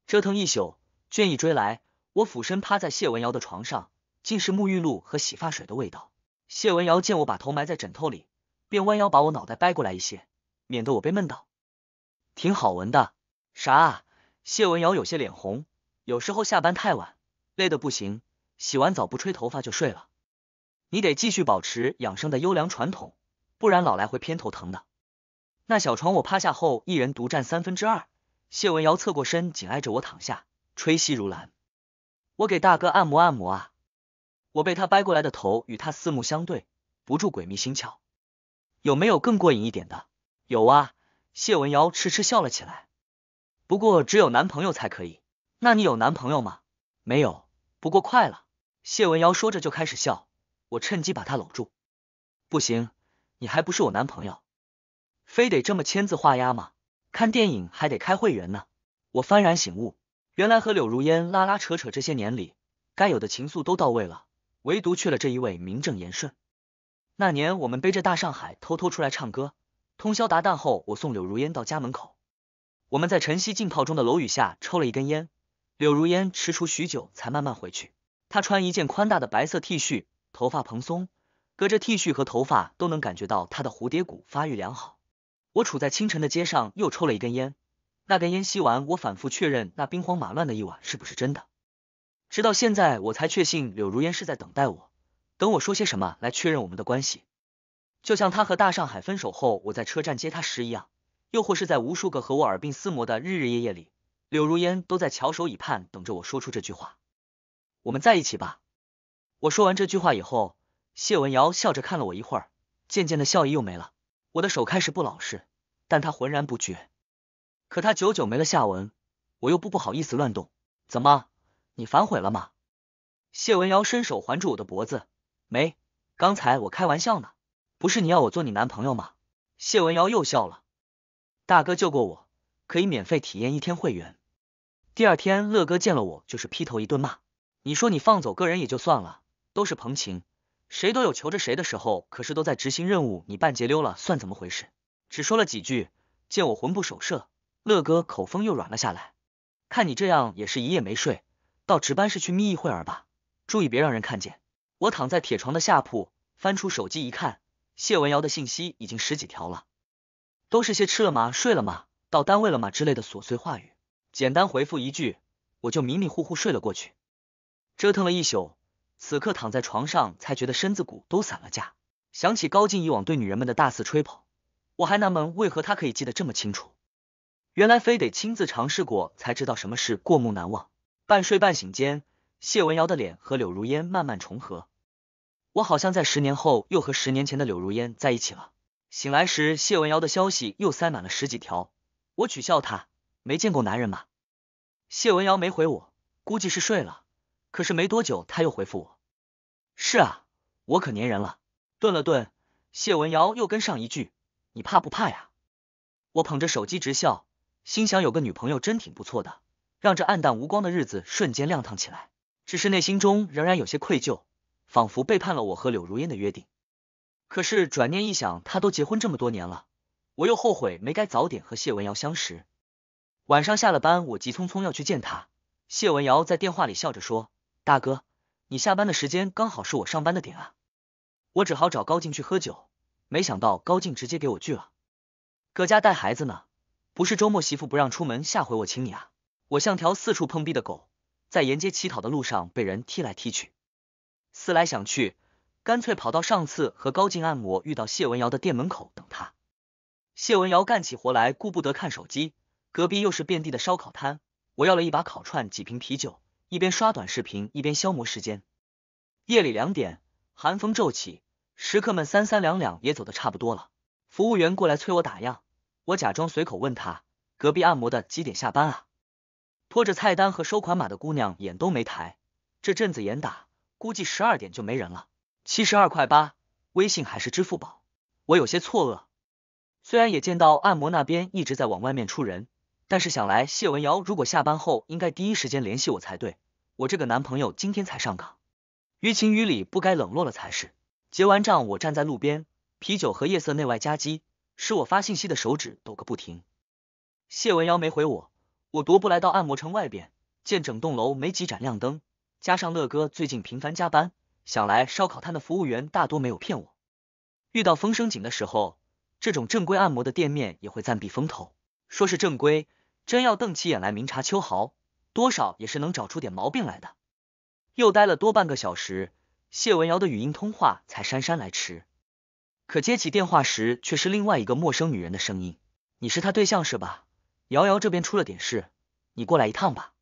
折腾一宿，倦意追来，我俯身趴在谢文瑶的床上，尽是沐浴露和洗发水的味道。谢文瑶见我把头埋在枕头里，便弯腰把我脑袋掰过来一些，免得我被闷到。挺好闻的，啥？谢文瑶有些脸红。有时候下班太晚，累的不行，洗完澡不吹头发就睡了。你得继续保持养生的优良传统，不然老来会偏头疼的。那小床我趴下后，一人独占三分之二。谢文瑶侧过身，紧挨着我躺下，吹息如兰。我给大哥按摩按摩啊。我被他掰过来的头与他四目相对，不住鬼迷心窍。有没有更过瘾一点的？有啊。谢文瑶痴痴笑了起来，不过只有男朋友才可以。那你有男朋友吗？没有，不过快了。谢文瑶说着就开始笑，我趁机把她搂住。不行，你还不是我男朋友，非得这么签字画押吗？看电影还得开会员呢。我幡然醒悟，原来和柳如烟拉拉扯扯这些年里，该有的情愫都到位了，唯独缺了这一位名正言顺。那年我们背着大上海偷偷出来唱歌。通宵达旦后，我送柳如烟到家门口。我们在晨曦浸泡中的楼宇下抽了一根烟。柳如烟踟蹰许久，才慢慢回去。她穿一件宽大的白色 T 恤，头发蓬松，隔着 T 恤和头发都能感觉到她的蝴蝶骨发育良好。我处在清晨的街上，又抽了一根烟。那根烟吸完，我反复确认那兵荒马乱的一晚是不是真的。直到现在，我才确信柳如烟是在等待我，等我说些什么来确认我们的关系。就像他和大上海分手后，我在车站接他时一样，又或是在无数个和我耳鬓厮磨的日日夜夜里，柳如烟都在翘首以盼，等着我说出这句话：“我们在一起吧。”我说完这句话以后，谢文瑶笑着看了我一会儿，渐渐的笑意又没了。我的手开始不老实，但他浑然不觉。可他久久没了下文，我又不不好意思乱动。怎么，你反悔了吗？谢文瑶伸手环住我的脖子，没，刚才我开玩笑呢。不是你要我做你男朋友吗？谢文瑶又笑了。大哥救过我，可以免费体验一天会员。第二天乐哥见了我就是劈头一顿骂。你说你放走个人也就算了，都是彭情，谁都有求着谁的时候，可是都在执行任务，你半截溜了算怎么回事？只说了几句，见我魂不守舍，乐哥口风又软了下来。看你这样也是一夜没睡，到值班室去眯一会儿吧，注意别让人看见。我躺在铁床的下铺，翻出手机一看。谢文瑶的信息已经十几条了，都是些吃了吗、睡了吗、到单位了吗之类的琐碎话语，简单回复一句，我就迷迷糊糊睡了过去。折腾了一宿，此刻躺在床上才觉得身子骨都散了架。想起高进以往对女人们的大肆吹捧，我还纳闷为何他可以记得这么清楚，原来非得亲自尝试过才知道什么是过目难忘。半睡半醒间，谢文瑶的脸和柳如烟慢慢重合。我好像在十年后又和十年前的柳如烟在一起了。醒来时，谢文瑶的消息又塞满了十几条。我取笑他，没见过男人吗？谢文瑶没回我，估计是睡了。可是没多久，他又回复我：“是啊，我可粘人了。”顿了顿，谢文瑶又跟上一句：“你怕不怕呀？”我捧着手机直笑，心想有个女朋友真挺不错的，让这暗淡无光的日子瞬间亮堂起来。只是内心中仍然有些愧疚。仿佛背叛了我和柳如烟的约定。可是转念一想，他都结婚这么多年了，我又后悔没该早点和谢文瑶相识。晚上下了班，我急匆匆要去见他。谢文瑶在电话里笑着说：“大哥，你下班的时间刚好是我上班的点啊。”我只好找高静去喝酒，没想到高静直接给我拒了：“搁家带孩子呢，不是周末媳妇不让出门，下回我请你啊。”我像条四处碰壁的狗，在沿街乞讨的路上被人踢来踢去。思来想去，干脆跑到上次和高进按摩遇到谢文瑶的店门口等他。谢文瑶干起活来顾不得看手机，隔壁又是遍地的烧烤摊。我要了一把烤串，几瓶啤酒，一边刷短视频一边消磨时间。夜里两点，寒风骤起，食客们三三两两也走的差不多了。服务员过来催我打烊，我假装随口问他：“隔壁按摩的几点下班啊？”拖着菜单和收款码的姑娘眼都没抬，这阵子严打。估计十二点就没人了，七十二块八，微信还是支付宝？我有些错愕。虽然也见到按摩那边一直在往外面出人，但是想来谢文瑶如果下班后应该第一时间联系我才对，我这个男朋友今天才上岗，于情于理不该冷落了才是。结完账，我站在路边，啤酒和夜色内外夹击，使我发信息的手指抖个不停。谢文瑶没回我，我踱步来到按摩城外边，见整栋楼没几盏亮灯。加上乐哥最近频繁加班，想来烧烤摊的服务员大多没有骗我。遇到风声紧的时候，这种正规按摩的店面也会暂避风头。说是正规，真要瞪起眼来明察秋毫，多少也是能找出点毛病来的。又待了多半个小时，谢文瑶的语音通话才姗姗来迟。可接起电话时，却是另外一个陌生女人的声音：“你是他对象是吧？瑶瑶这边出了点事，你过来一趟吧。”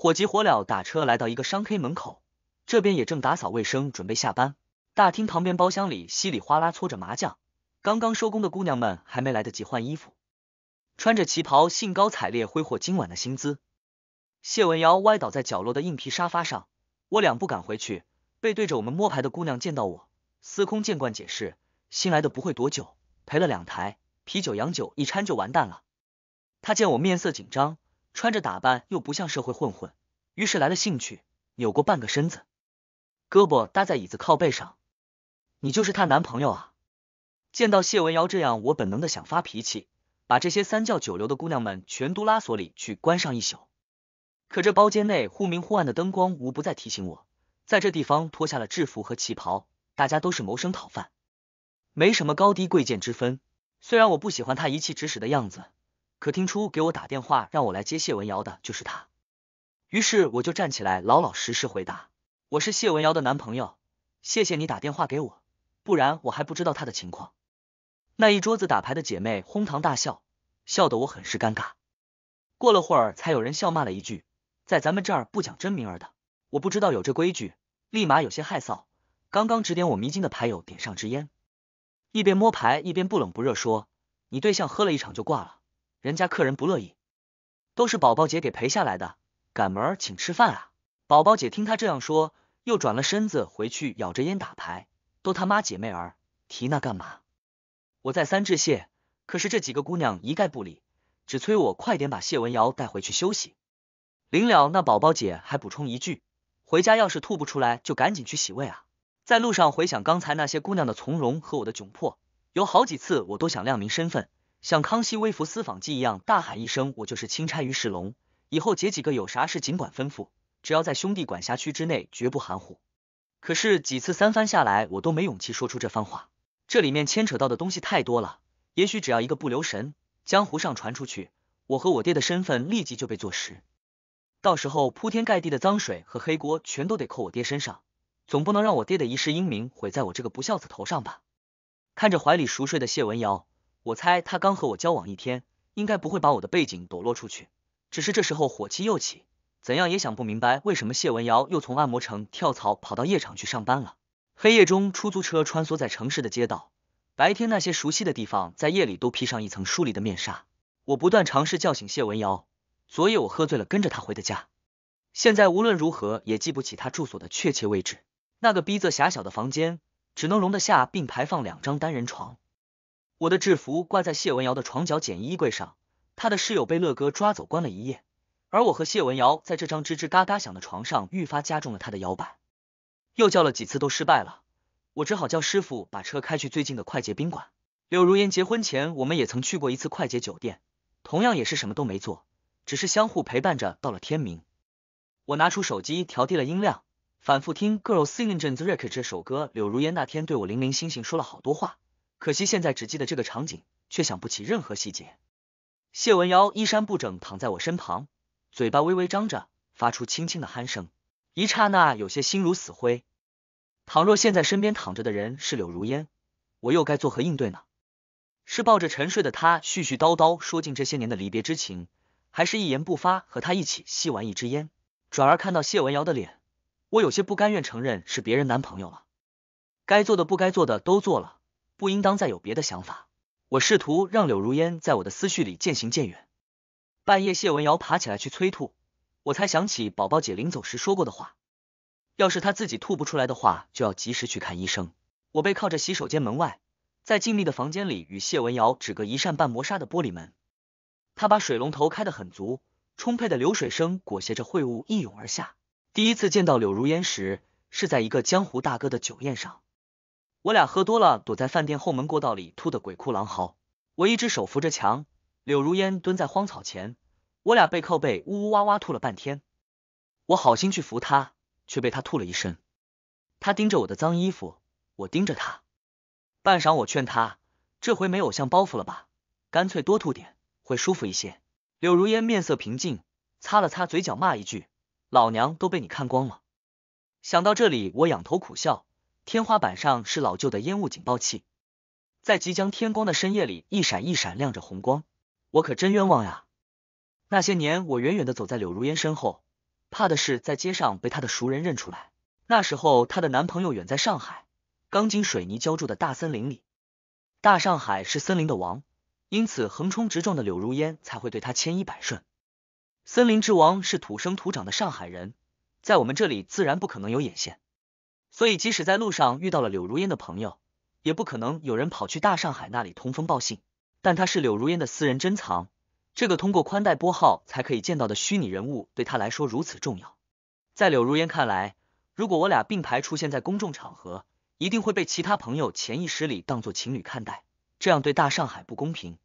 火急火燎打车来到一个商 K 门口，这边也正打扫卫生准备下班。大厅旁边包厢里稀里哗啦搓着麻将，刚刚收工的姑娘们还没来得及换衣服，穿着旗袍兴高采烈挥霍今晚的薪资。谢文瑶歪倒在角落的硬皮沙发上，我两步赶回去，背对着我们摸牌的姑娘见到我，司空见惯解释，新来的不会多久，赔了两台啤酒洋酒一掺就完蛋了。他见我面色紧张。穿着打扮又不像社会混混，于是来了兴趣，扭过半个身子，胳膊搭在椅子靠背上。你就是她男朋友啊！见到谢文瑶这样，我本能的想发脾气，把这些三教九流的姑娘们全都拉锁里去关上一宿。可这包间内忽明忽暗的灯光无不再提醒我，在这地方脱下了制服和旗袍，大家都是谋生讨饭，没什么高低贵贱之分。虽然我不喜欢他一气指使的样子。可听出给我打电话让我来接谢文瑶的就是他，于是我就站起来，老老实实回答我是谢文瑶的男朋友。谢谢你打电话给我，不然我还不知道他的情况。那一桌子打牌的姐妹哄堂大笑，笑得我很是尴尬。过了会儿，才有人笑骂了一句：“在咱们这儿不讲真名儿的。”我不知道有这规矩，立马有些害臊。刚刚指点我迷津的牌友点上支烟，一边摸牌一边不冷不热说：“你对象喝了一场就挂了。”人家客人不乐意，都是宝宝姐给陪下来的，赶明儿请吃饭啊！宝宝姐听他这样说，又转了身子回去，咬着烟打牌。都他妈姐妹儿，提那干嘛？我再三致谢，可是这几个姑娘一概不理，只催我快点把谢文瑶带回去休息。临了，那宝宝姐还补充一句：回家要是吐不出来，就赶紧去洗胃啊！在路上回想刚才那些姑娘的从容和我的窘迫，有好几次我都想亮明身份。像康熙微服私访记一样，大喊一声：“我就是钦差于世龙，以后姐几个有啥事尽管吩咐，只要在兄弟管辖区之内，绝不含糊。”可是几次三番下来，我都没勇气说出这番话。这里面牵扯到的东西太多了，也许只要一个不留神，江湖上传出去，我和我爹的身份立即就被坐实，到时候铺天盖地的脏水和黑锅全都得扣我爹身上，总不能让我爹的一世英名毁在我这个不孝子头上吧？看着怀里熟睡的谢文瑶。我猜他刚和我交往一天，应该不会把我的背景抖落出去。只是这时候火气又起，怎样也想不明白为什么谢文瑶又从按摩城跳槽跑到夜场去上班了。黑夜中，出租车穿梭在城市的街道，白天那些熟悉的地方，在夜里都披上一层疏离的面纱。我不断尝试叫醒谢文瑶，昨夜我喝醉了，跟着他回的家，现在无论如何也记不起他住所的确切位置。那个逼仄狭小的房间，只能容得下并排放两张单人床。我的制服挂在谢文瑶的床角简易衣柜上，他的室友被乐哥抓走关了一夜，而我和谢文瑶在这张吱吱嘎嘎响的床上愈发加重了他的摇摆，又叫了几次都失败了，我只好叫师傅把车开去最近的快捷宾馆。柳如烟结婚前，我们也曾去过一次快捷酒店，同样也是什么都没做，只是相互陪伴着到了天明。我拿出手机调低了音量，反复听 Girl Singing The r e c k 这首歌。柳如烟那天对我零零星星说了好多话。可惜现在只记得这个场景，却想不起任何细节。谢文瑶衣衫不整，躺在我身旁，嘴巴微微张着，发出轻轻的鼾声。一刹那，有些心如死灰。倘若现在身边躺着的人是柳如烟，我又该作何应对呢？是抱着沉睡的他絮絮叨叨说尽这些年的离别之情，还是一言不发和他一起吸完一支烟？转而看到谢文瑶的脸，我有些不甘愿承认是别人男朋友了。该做的、不该做的都做了。不应当再有别的想法。我试图让柳如烟在我的思绪里渐行渐远。半夜，谢文瑶爬起来去催吐，我才想起宝宝姐临走时说过的话：要是她自己吐不出来的话，就要及时去看医生。我背靠着洗手间门外，在静谧的房间里与谢文瑶只隔一扇半磨砂的玻璃门。他把水龙头开得很足，充沛的流水声裹挟着秽物一涌而下。第一次见到柳如烟时，是在一个江湖大哥的酒宴上。我俩喝多了，躲在饭店后门过道里吐得鬼哭狼嚎。我一只手扶着墙，柳如烟蹲在荒草前，我俩背靠背，呜呜哇哇吐了半天。我好心去扶他，却被他吐了一身。他盯着我的脏衣服，我盯着他。半晌，我劝他，这回没偶像包袱了吧？干脆多吐点，会舒服一些。柳如烟面色平静，擦了擦嘴角，骂一句：“老娘都被你看光了。”想到这里，我仰头苦笑。天花板上是老旧的烟雾警报器，在即将天光的深夜里一闪一闪亮着红光。我可真冤枉呀！那些年我远远的走在柳如烟身后，怕的是在街上被她的熟人认出来。那时候她的男朋友远在上海，钢筋水泥浇筑的大森林里，大上海是森林的王，因此横冲直撞的柳如烟才会对他千依百顺。森林之王是土生土长的上海人，在我们这里自然不可能有眼线。所以，即使在路上遇到了柳如烟的朋友，也不可能有人跑去大上海那里通风报信。但他是柳如烟的私人珍藏，这个通过宽带拨号才可以见到的虚拟人物，对他来说如此重要。在柳如烟看来，如果我俩并排出现在公众场合，一定会被其他朋友潜意识里当做情侣看待，这样对大上海不公平。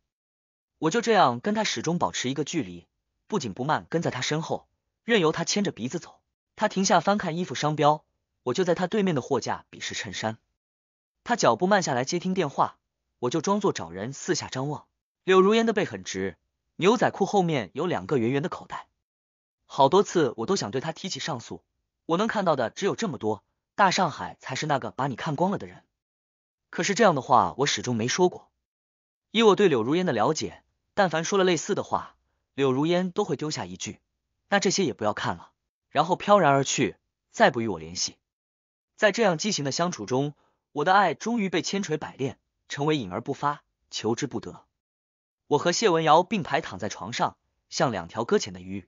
我就这样跟他始终保持一个距离，不紧不慢跟在他身后，任由他牵着鼻子走。他停下，翻看衣服商标。我就在他对面的货架比试衬衫，他脚步慢下来接听电话，我就装作找人四下张望。柳如烟的背很直，牛仔裤后面有两个圆圆的口袋。好多次我都想对他提起上诉，我能看到的只有这么多。大上海才是那个把你看光了的人，可是这样的话我始终没说过。以我对柳如烟的了解，但凡说了类似的话，柳如烟都会丢下一句“那这些也不要看了”，然后飘然而去，再不与我联系。在这样畸形的相处中，我的爱终于被千锤百炼，成为隐而不发，求之不得。我和谢文瑶并排躺在床上，像两条搁浅的鱼。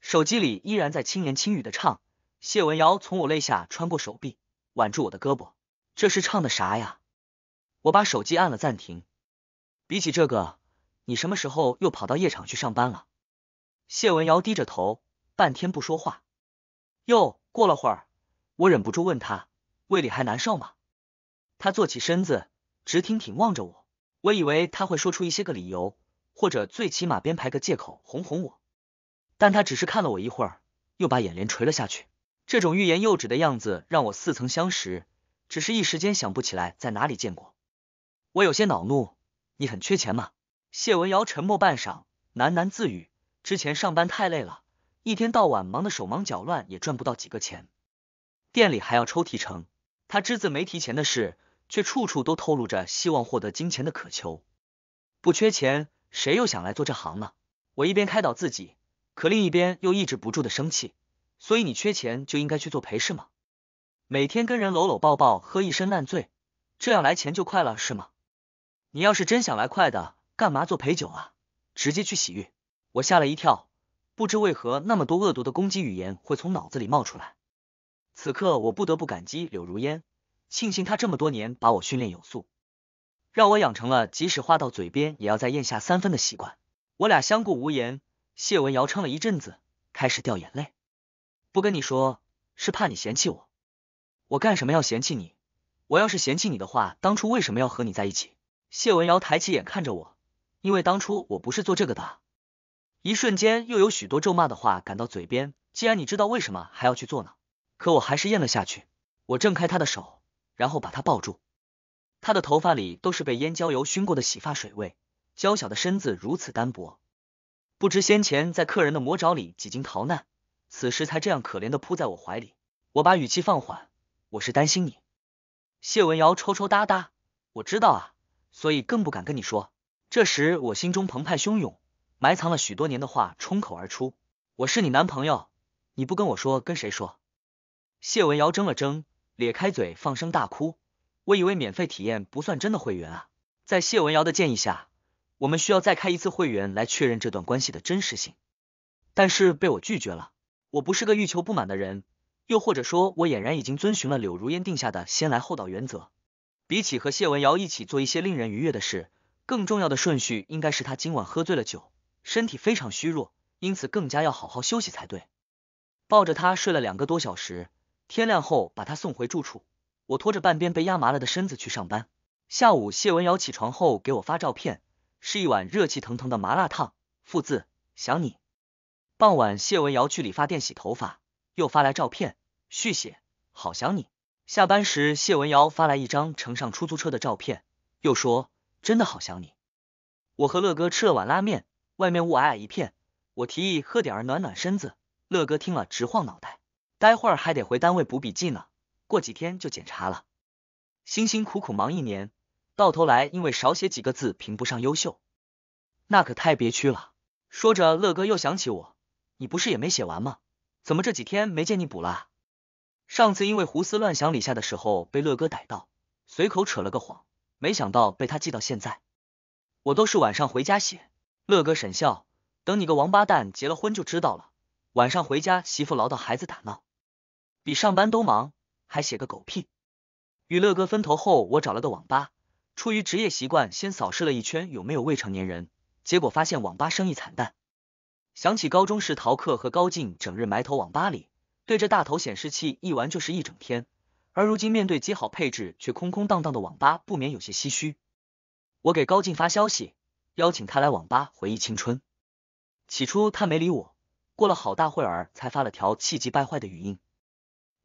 手机里依然在轻言轻语的唱。谢文瑶从我肋下穿过手臂，挽住我的胳膊。这是唱的啥呀？我把手机按了暂停。比起这个，你什么时候又跑到夜场去上班了？谢文瑶低着头，半天不说话。哟，过了会儿。我忍不住问他，胃里还难受吗？他坐起身子，直挺挺望着我。我以为他会说出一些个理由，或者最起码编排个借口哄哄我，但他只是看了我一会儿，又把眼帘垂了下去。这种欲言又止的样子让我似曾相识，只是一时间想不起来在哪里见过。我有些恼怒：“你很缺钱吗？”谢文瑶沉默半晌，喃喃自语：“之前上班太累了，一天到晚忙得手忙脚乱，也赚不到几个钱。”店里还要抽提成，他只字没提钱的事，却处处都透露着希望获得金钱的渴求。不缺钱，谁又想来做这行呢？我一边开导自己，可另一边又抑制不住的生气。所以你缺钱就应该去做陪侍吗？每天跟人搂搂抱抱，喝一身烂醉，这样来钱就快了是吗？你要是真想来快的，干嘛做陪酒啊？直接去洗浴！我吓了一跳，不知为何那么多恶毒的攻击语言会从脑子里冒出来。此刻我不得不感激柳如烟，庆幸她这么多年把我训练有素，让我养成了即使话到嘴边也要再咽下三分的习惯。我俩相顾无言，谢文瑶撑了一阵子，开始掉眼泪。不跟你说是怕你嫌弃我，我干什么要嫌弃你？我要是嫌弃你的话，当初为什么要和你在一起？谢文瑶抬起眼看着我，因为当初我不是做这个的。一瞬间又有许多咒骂的话赶到嘴边，既然你知道为什么还要去做呢？可我还是咽了下去，我挣开他的手，然后把他抱住。他的头发里都是被烟焦油熏过的洗发水味，娇小的身子如此单薄，不知先前在客人的魔爪里几经逃难，此时才这样可怜的扑在我怀里。我把语气放缓，我是担心你。谢文瑶抽抽搭搭，我知道啊，所以更不敢跟你说。这时我心中澎湃汹涌，埋藏了许多年的话冲口而出，我是你男朋友，你不跟我说，跟谁说？谢文瑶怔了怔，咧开嘴放声大哭。我以为免费体验不算真的会员啊！在谢文瑶的建议下，我们需要再开一次会员来确认这段关系的真实性，但是被我拒绝了。我不是个欲求不满的人，又或者说，我俨然已经遵循了柳如烟定下的先来后到原则。比起和谢文瑶一起做一些令人愉悦的事，更重要的顺序应该是他今晚喝醉了酒，身体非常虚弱，因此更加要好好休息才对。抱着他睡了两个多小时。天亮后把他送回住处，我拖着半边被压麻了的身子去上班。下午谢文瑶起床后给我发照片，是一碗热气腾腾的麻辣烫，附字想你。傍晚谢文瑶去理发店洗头发，又发来照片，续写好想你。下班时谢文瑶发来一张乘上出租车的照片，又说真的好想你。我和乐哥吃了碗拉面，外面雾霭霭一片，我提议喝点儿暖暖身子，乐哥听了直晃脑袋。待会儿还得回单位补笔记呢，过几天就检查了。辛辛苦苦忙一年，到头来因为少写几个字评不上优秀，那可太憋屈了。说着，乐哥又想起我，你不是也没写完吗？怎么这几天没见你补了？上次因为胡思乱想李夏的时候被乐哥逮到，随口扯了个谎，没想到被他记到现在。我都是晚上回家写。乐哥沈笑，等你个王八蛋结了婚就知道了。晚上回家，媳妇唠叨，孩子打闹。比上班都忙，还写个狗屁。与乐哥分头后，我找了个网吧。出于职业习惯，先扫视了一圈有没有未成年人，结果发现网吧生意惨淡。想起高中时逃课和高进整日埋头网吧里，对着大头显示器一玩就是一整天。而如今面对极好配置却空空荡荡的网吧，不免有些唏嘘。我给高进发消息，邀请他来网吧回忆青春。起初他没理我，过了好大会儿才发了条气急败坏的语音。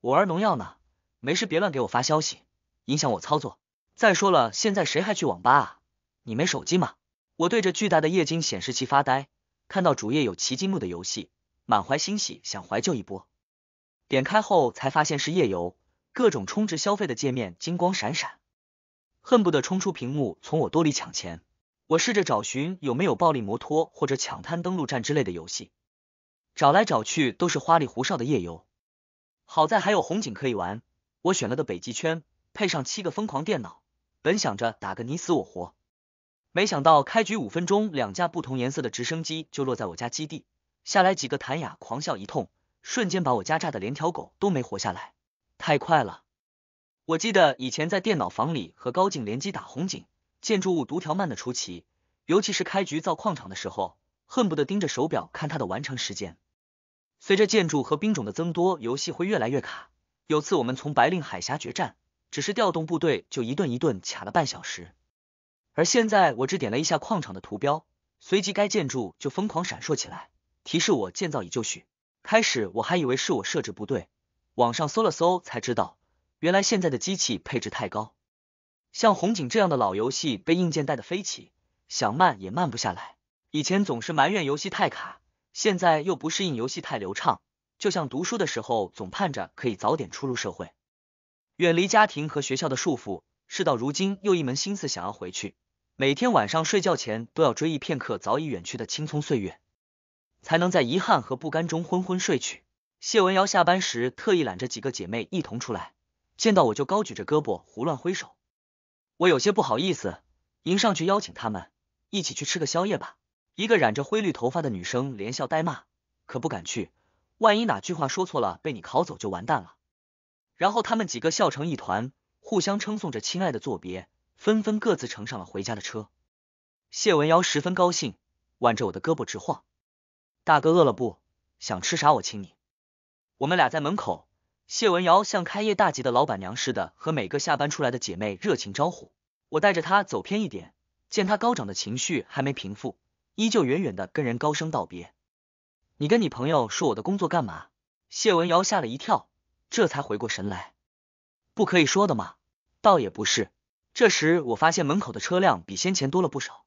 我玩农药呢，没事别乱给我发消息，影响我操作。再说了，现在谁还去网吧啊？你没手机吗？我对着巨大的液晶显示器发呆，看到主页有《奇迹木》的游戏，满怀欣喜想怀旧一波，点开后才发现是夜游，各种充值消费的界面金光闪闪，恨不得冲出屏幕从我兜里抢钱。我试着找寻有没有暴力摩托或者抢滩登陆战之类的游戏，找来找去都是花里胡哨的夜游。好在还有红警可以玩，我选了个北极圈，配上七个疯狂电脑，本想着打个你死我活，没想到开局五分钟，两架不同颜色的直升机就落在我家基地，下来几个弹雅狂笑一通，瞬间把我家炸的连条狗都没活下来，太快了！我记得以前在电脑房里和高静联机打红警，建筑物读条慢的出奇，尤其是开局造矿场的时候，恨不得盯着手表看它的完成时间。随着建筑和兵种的增多，游戏会越来越卡。有次我们从白令海峡决战，只是调动部队就一顿一顿卡了半小时。而现在我只点了一下矿场的图标，随即该建筑就疯狂闪烁起来，提示我建造已就绪。开始我还以为是我设置不对，网上搜了搜才知道，原来现在的机器配置太高，像红警这样的老游戏被硬件带的飞起，想慢也慢不下来。以前总是埋怨游戏太卡。现在又不适应游戏太流畅，就像读书的时候总盼着可以早点出入社会，远离家庭和学校的束缚。事到如今又一门心思想要回去，每天晚上睡觉前都要追忆片刻早已远去的青葱岁月，才能在遗憾和不甘中昏昏睡去。谢文瑶下班时特意揽着几个姐妹一同出来，见到我就高举着胳膊胡乱挥手，我有些不好意思，迎上去邀请他们一起去吃个宵夜吧。一个染着灰绿头发的女生连笑带骂，可不敢去，万一哪句话说错了，被你考走就完蛋了。然后他们几个笑成一团，互相称颂着亲爱的作别，纷纷各自乘上了回家的车。谢文瑶十分高兴，挽着我的胳膊直晃，大哥饿了不想吃啥，我请你。我们俩在门口，谢文瑶像开业大吉的老板娘似的，和每个下班出来的姐妹热情招呼。我带着她走偏一点，见她高涨的情绪还没平复。依旧远远的跟人高声道别。你跟你朋友说我的工作干嘛？谢文瑶吓了一跳，这才回过神来。不可以说的嘛，倒也不是。这时我发现门口的车辆比先前多了不少，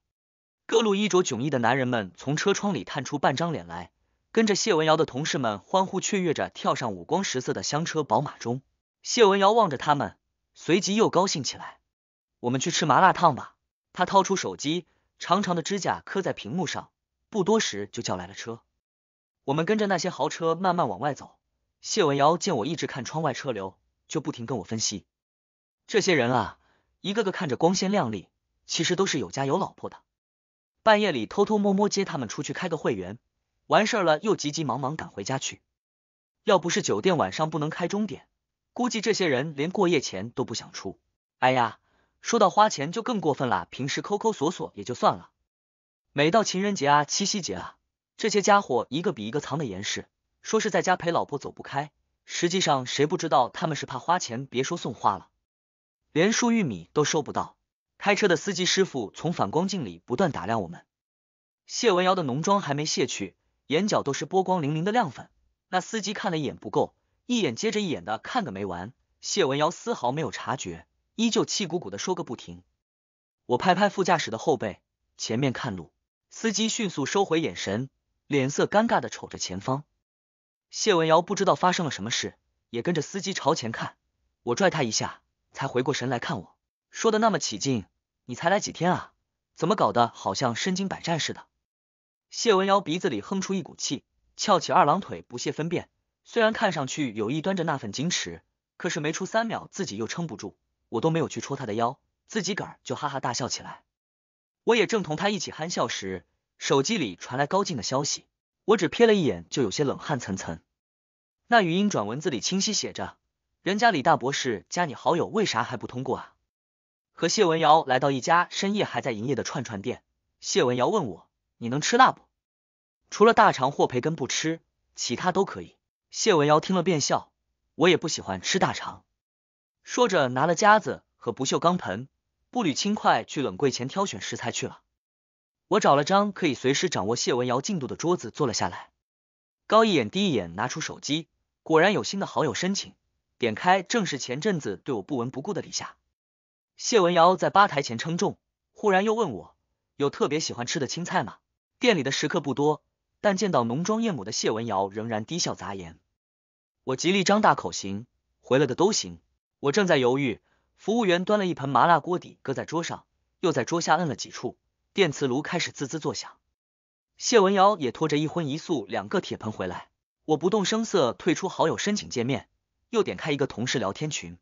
各路衣着迥异的男人们从车窗里探出半张脸来，跟着谢文瑶的同事们欢呼雀跃着跳上五光十色的香车宝马中。谢文瑶望着他们，随即又高兴起来。我们去吃麻辣烫吧。他掏出手机。长长的指甲磕在屏幕上，不多时就叫来了车。我们跟着那些豪车慢慢往外走。谢文瑶见我一直看窗外车流，就不停跟我分析：这些人啊，一个个看着光鲜亮丽，其实都是有家有老婆的。半夜里偷偷摸摸接他们出去开个会员，完事儿了又急急忙忙赶回家去。要不是酒店晚上不能开钟点，估计这些人连过夜钱都不想出。哎呀！说到花钱就更过分了，平时抠抠索索也就算了，每到情人节啊、七夕节啊，这些家伙一个比一个藏的严实，说是在家陪老婆走不开，实际上谁不知道他们是怕花钱，别说送花了，连束玉米都收不到。开车的司机师傅从反光镜里不断打量我们，谢文瑶的浓妆还没卸去，眼角都是波光粼粼的亮粉，那司机看了一眼不够，一眼接着一眼的看个没完，谢文瑶丝毫没有察觉。依旧气鼓鼓的说个不停。我拍拍副驾驶的后背，前面看路。司机迅速收回眼神，脸色尴尬的瞅着前方。谢文瑶不知道发生了什么事，也跟着司机朝前看。我拽他一下，才回过神来看我。说的那么起劲，你才来几天啊？怎么搞得好像身经百战似的？谢文瑶鼻子里哼出一股气，翘起二郎腿，不屑分辨。虽然看上去有意端着那份矜持，可是没出三秒，自己又撑不住。我都没有去戳他的腰，自己个儿就哈哈大笑起来。我也正同他一起憨笑时，手机里传来高进的消息，我只瞥了一眼就有些冷汗涔涔。那语音转文字里清晰写着：“人家李大博士加你好友，为啥还不通过啊？”和谢文瑶来到一家深夜还在营业的串串店，谢文瑶问我：“你能吃辣不？除了大肠或培根不吃，其他都可以。”谢文瑶听了便笑，我也不喜欢吃大肠。说着，拿了夹子和不锈钢盆，步履轻快去冷柜前挑选食材去了。我找了张可以随时掌握谢文瑶进度的桌子坐了下来，高一眼低一眼拿出手机，果然有新的好友申请，点开正是前阵子对我不闻不顾的李夏。谢文瑶在吧台前称重，忽然又问我有特别喜欢吃的青菜吗？店里的食客不多，但见到浓妆艳抹的谢文瑶，仍然低笑杂言。我极力张大口型，回了个都行。我正在犹豫，服务员端了一盆麻辣锅底搁在桌上，又在桌下摁了几处，电磁炉开始滋滋作响。谢文瑶也拖着一荤一素两个铁盆回来。我不动声色退出好友申请界面，又点开一个同事聊天群，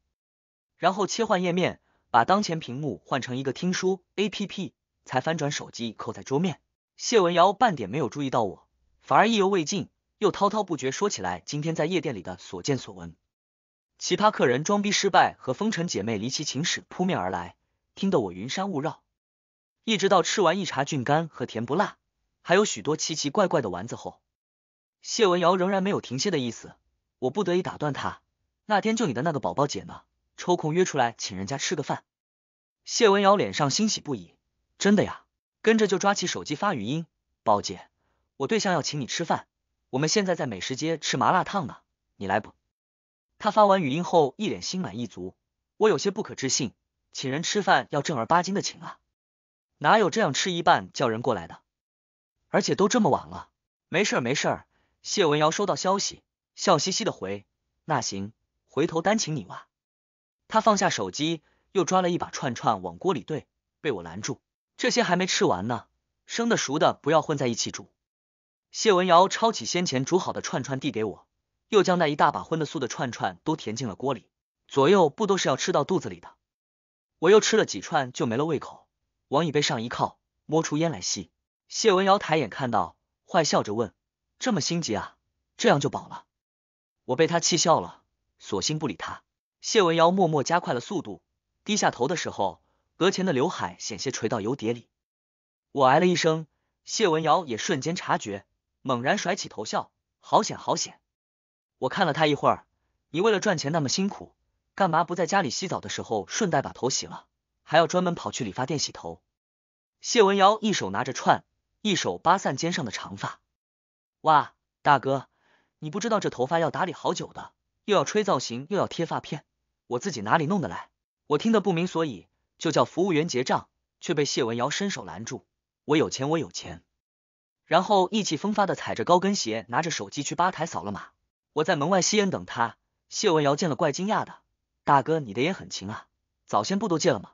然后切换页面，把当前屏幕换成一个听书 A P P，才翻转手机扣在桌面。谢文瑶半点没有注意到我，反而意犹未尽，又滔滔不绝说起来今天在夜店里的所见所闻。奇葩客人装逼失败和风尘姐妹离奇情史扑面而来，听得我云山雾绕。一直到吃完一茶菌干和甜不辣，还有许多奇奇怪怪的丸子后，谢文瑶仍然没有停歇的意思。我不得已打断他：“那天就你的那个宝宝姐呢，抽空约出来请人家吃个饭。”谢文瑶脸上欣喜不已：“真的呀！”跟着就抓起手机发语音：“宝姐，我对象要请你吃饭，我们现在在美食街吃麻辣烫呢，你来不？”他发完语音后，一脸心满意足。我有些不可置信，请人吃饭要正儿八经的请啊，哪有这样吃一半叫人过来的？而且都这么晚了，没事没事。谢文瑶收到消息，笑嘻嘻的回：“那行，回头单请你哇。”他放下手机，又抓了一把串串往锅里兑，被我拦住：“这些还没吃完呢，生的熟的不要混在一起煮。”谢文瑶抄起先前煮好的串串递给我。又将那一大把荤的素的串串都填进了锅里，左右不都是要吃到肚子里的。我又吃了几串就没了胃口，往椅背上一靠，摸出烟来吸。谢文瑶抬眼看到，坏笑着问：“这么心急啊？这样就饱了？”我被他气笑了，索性不理他。谢文瑶默默加快了速度，低下头的时候，额前的刘海险些垂到油碟里。我哎了一声，谢文瑶也瞬间察觉，猛然甩起头笑：“好险，好险！”我看了他一会儿，你为了赚钱那么辛苦，干嘛不在家里洗澡的时候顺带把头洗了，还要专门跑去理发店洗头？谢文瑶一手拿着串，一手扒散肩上的长发。哇，大哥，你不知道这头发要打理好久的，又要吹造型，又要贴发片，我自己哪里弄得来？我听得不明所以，就叫服务员结账，却被谢文瑶伸手拦住。我有钱，我有钱，然后意气风发的踩着高跟鞋，拿着手机去吧台扫了码。我在门外吸烟等他，谢文瑶见了怪惊讶的。大哥，你的烟很勤啊，早先不都戒了吗？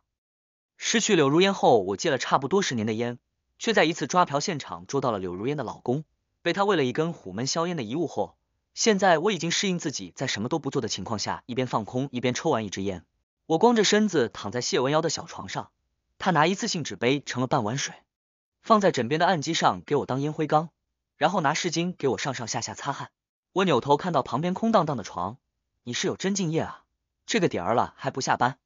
失去柳如烟后，我戒了差不多十年的烟，却在一次抓嫖现场捉到了柳如烟的老公，被他喂了一根虎门销烟的遗物后，现在我已经适应自己在什么都不做的情况下，一边放空一边抽完一支烟。我光着身子躺在谢文瑶的小床上，他拿一次性纸杯盛了半碗水，放在枕边的案几上给我当烟灰缸，然后拿湿巾给我上上下下擦汗。我扭头看到旁边空荡荡的床，你是有真敬业啊，这个点儿了还不下班。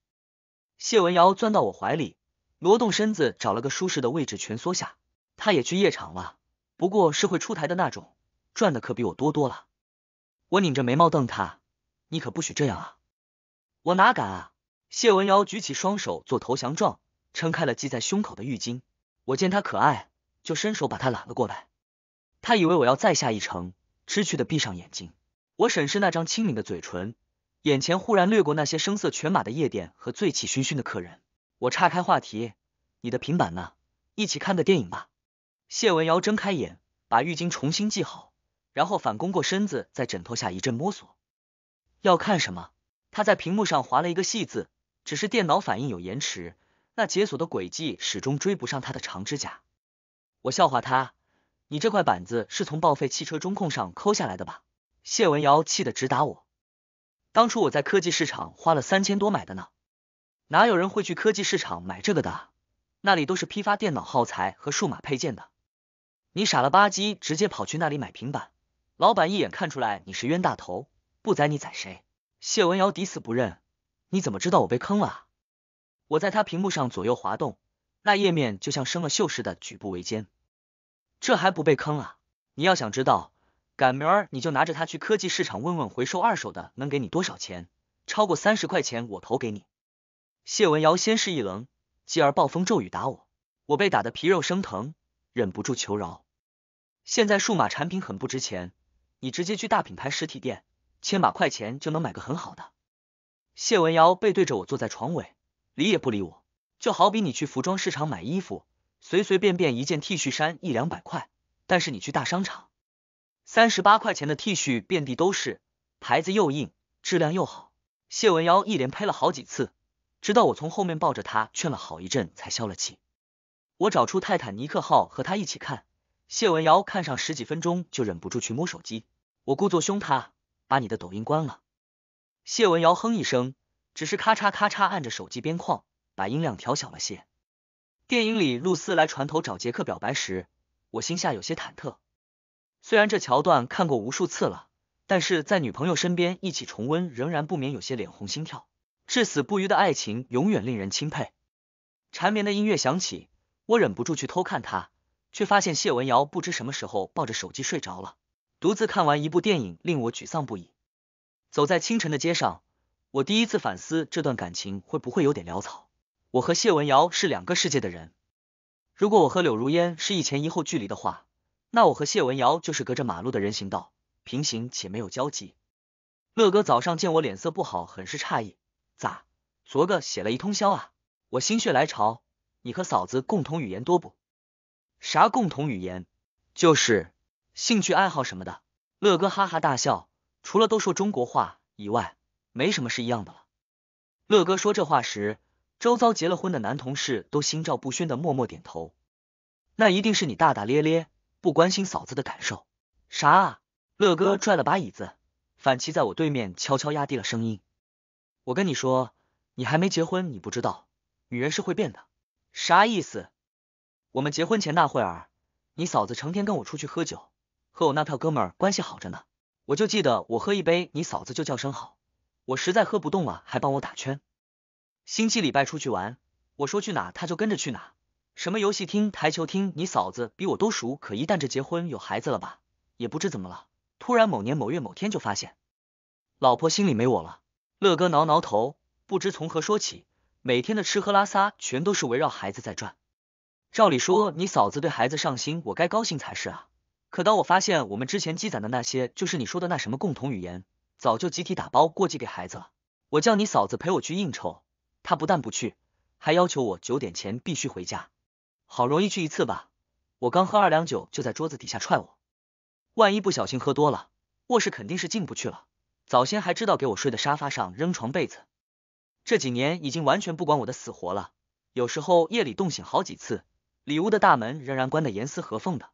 谢文瑶钻到我怀里，挪动身子找了个舒适的位置蜷缩下。他也去夜场了，不过是会出台的那种，赚的可比我多多了。我拧着眉毛瞪他，你可不许这样啊！我哪敢啊！谢文瑶举起双手做投降状，撑开了系在胸口的浴巾。我见他可爱，就伸手把他揽了过来。他以为我要再下一程。知趣的闭上眼睛，我审视那张轻抿的嘴唇，眼前忽然掠过那些声色犬马的夜店和醉气醺醺的客人。我岔开话题：“你的平板呢？一起看个电影吧。”谢文瑶睁开眼，把浴巾重新系好，然后反攻过身子，在枕头下一阵摸索。要看什么？他在屏幕上划了一个细字，只是电脑反应有延迟，那解锁的轨迹始终追不上他的长指甲。我笑话他。你这块板子是从报废汽车中控上抠下来的吧？谢文瑶气得直打我。当初我在科技市场花了三千多买的呢，哪有人会去科技市场买这个的？那里都是批发电脑耗材和数码配件的。你傻了吧唧，直接跑去那里买平板，老板一眼看出来你是冤大头，不宰你宰谁？谢文瑶抵死不认。你怎么知道我被坑了我在他屏幕上左右滑动，那页面就像生了锈似的，举步维艰。这还不被坑啊！你要想知道，赶明儿你就拿着它去科技市场问问回收二手的，能给你多少钱？超过三十块钱，我投给你。谢文瑶先是一愣，继而暴风骤雨打我，我被打得皮肉生疼，忍不住求饶。现在数码产品很不值钱，你直接去大品牌实体店，千把块钱就能买个很好的。谢文瑶背对着我坐在床尾，理也不理我，就好比你去服装市场买衣服。随随便便一件 T 恤衫一两百块，但是你去大商场，三十八块钱的 T 恤遍地都是，牌子又硬，质量又好。谢文瑶一连呸了好几次，直到我从后面抱着他劝了好一阵才消了气。我找出泰坦尼克号和他一起看，谢文瑶看上十几分钟就忍不住去摸手机，我故作凶他，把你的抖音关了。谢文瑶哼一声，只是咔嚓咔嚓按着手机边框，把音量调小了些。电影里，露丝来船头找杰克表白时，我心下有些忐忑。虽然这桥段看过无数次了，但是在女朋友身边一起重温，仍然不免有些脸红心跳。至死不渝的爱情永远令人钦佩。缠绵的音乐响起，我忍不住去偷看她，却发现谢文瑶不知什么时候抱着手机睡着了。独自看完一部电影，令我沮丧不已。走在清晨的街上，我第一次反思这段感情会不会有点潦草。我和谢文瑶是两个世界的人。如果我和柳如烟是一前一后距离的话，那我和谢文瑶就是隔着马路的人行道，平行且没有交集。乐哥早上见我脸色不好，很是诧异。咋？昨个写了一通宵啊？我心血来潮，你和嫂子共同语言多不？啥共同语言？就是兴趣爱好什么的。乐哥哈哈大笑。除了都说中国话以外，没什么是一样的了。乐哥说这话时。周遭结了婚的男同事都心照不宣的默默点头，那一定是你大大咧咧，不关心嫂子的感受。啥？乐哥拽了把椅子，反骑在我对面，悄悄压低了声音：“我跟你说，你还没结婚，你不知道，女人是会变的。”啥意思？我们结婚前那会儿，你嫂子成天跟我出去喝酒，和我那票哥们儿关系好着呢。我就记得我喝一杯，你嫂子就叫声好，我实在喝不动了，还帮我打圈。星期礼拜出去玩，我说去哪他就跟着去哪，什么游戏厅、台球厅，你嫂子比我都熟。可一旦这结婚有孩子了吧，也不知怎么了，突然某年某月某天就发现，老婆心里没我了。乐哥挠挠头，不知从何说起。每天的吃喝拉撒全都是围绕孩子在转。照理说，你嫂子对孩子上心，我该高兴才是啊。可当我发现我们之前积攒的那些，就是你说的那什么共同语言，早就集体打包过寄给孩子了。我叫你嫂子陪我去应酬。他不但不去，还要求我九点前必须回家。好容易去一次吧，我刚喝二两酒就在桌子底下踹我。万一不小心喝多了，卧室肯定是进不去了。早先还知道给我睡的沙发上扔床被子，这几年已经完全不管我的死活了。有时候夜里冻醒好几次，里屋的大门仍然关得严丝合缝的。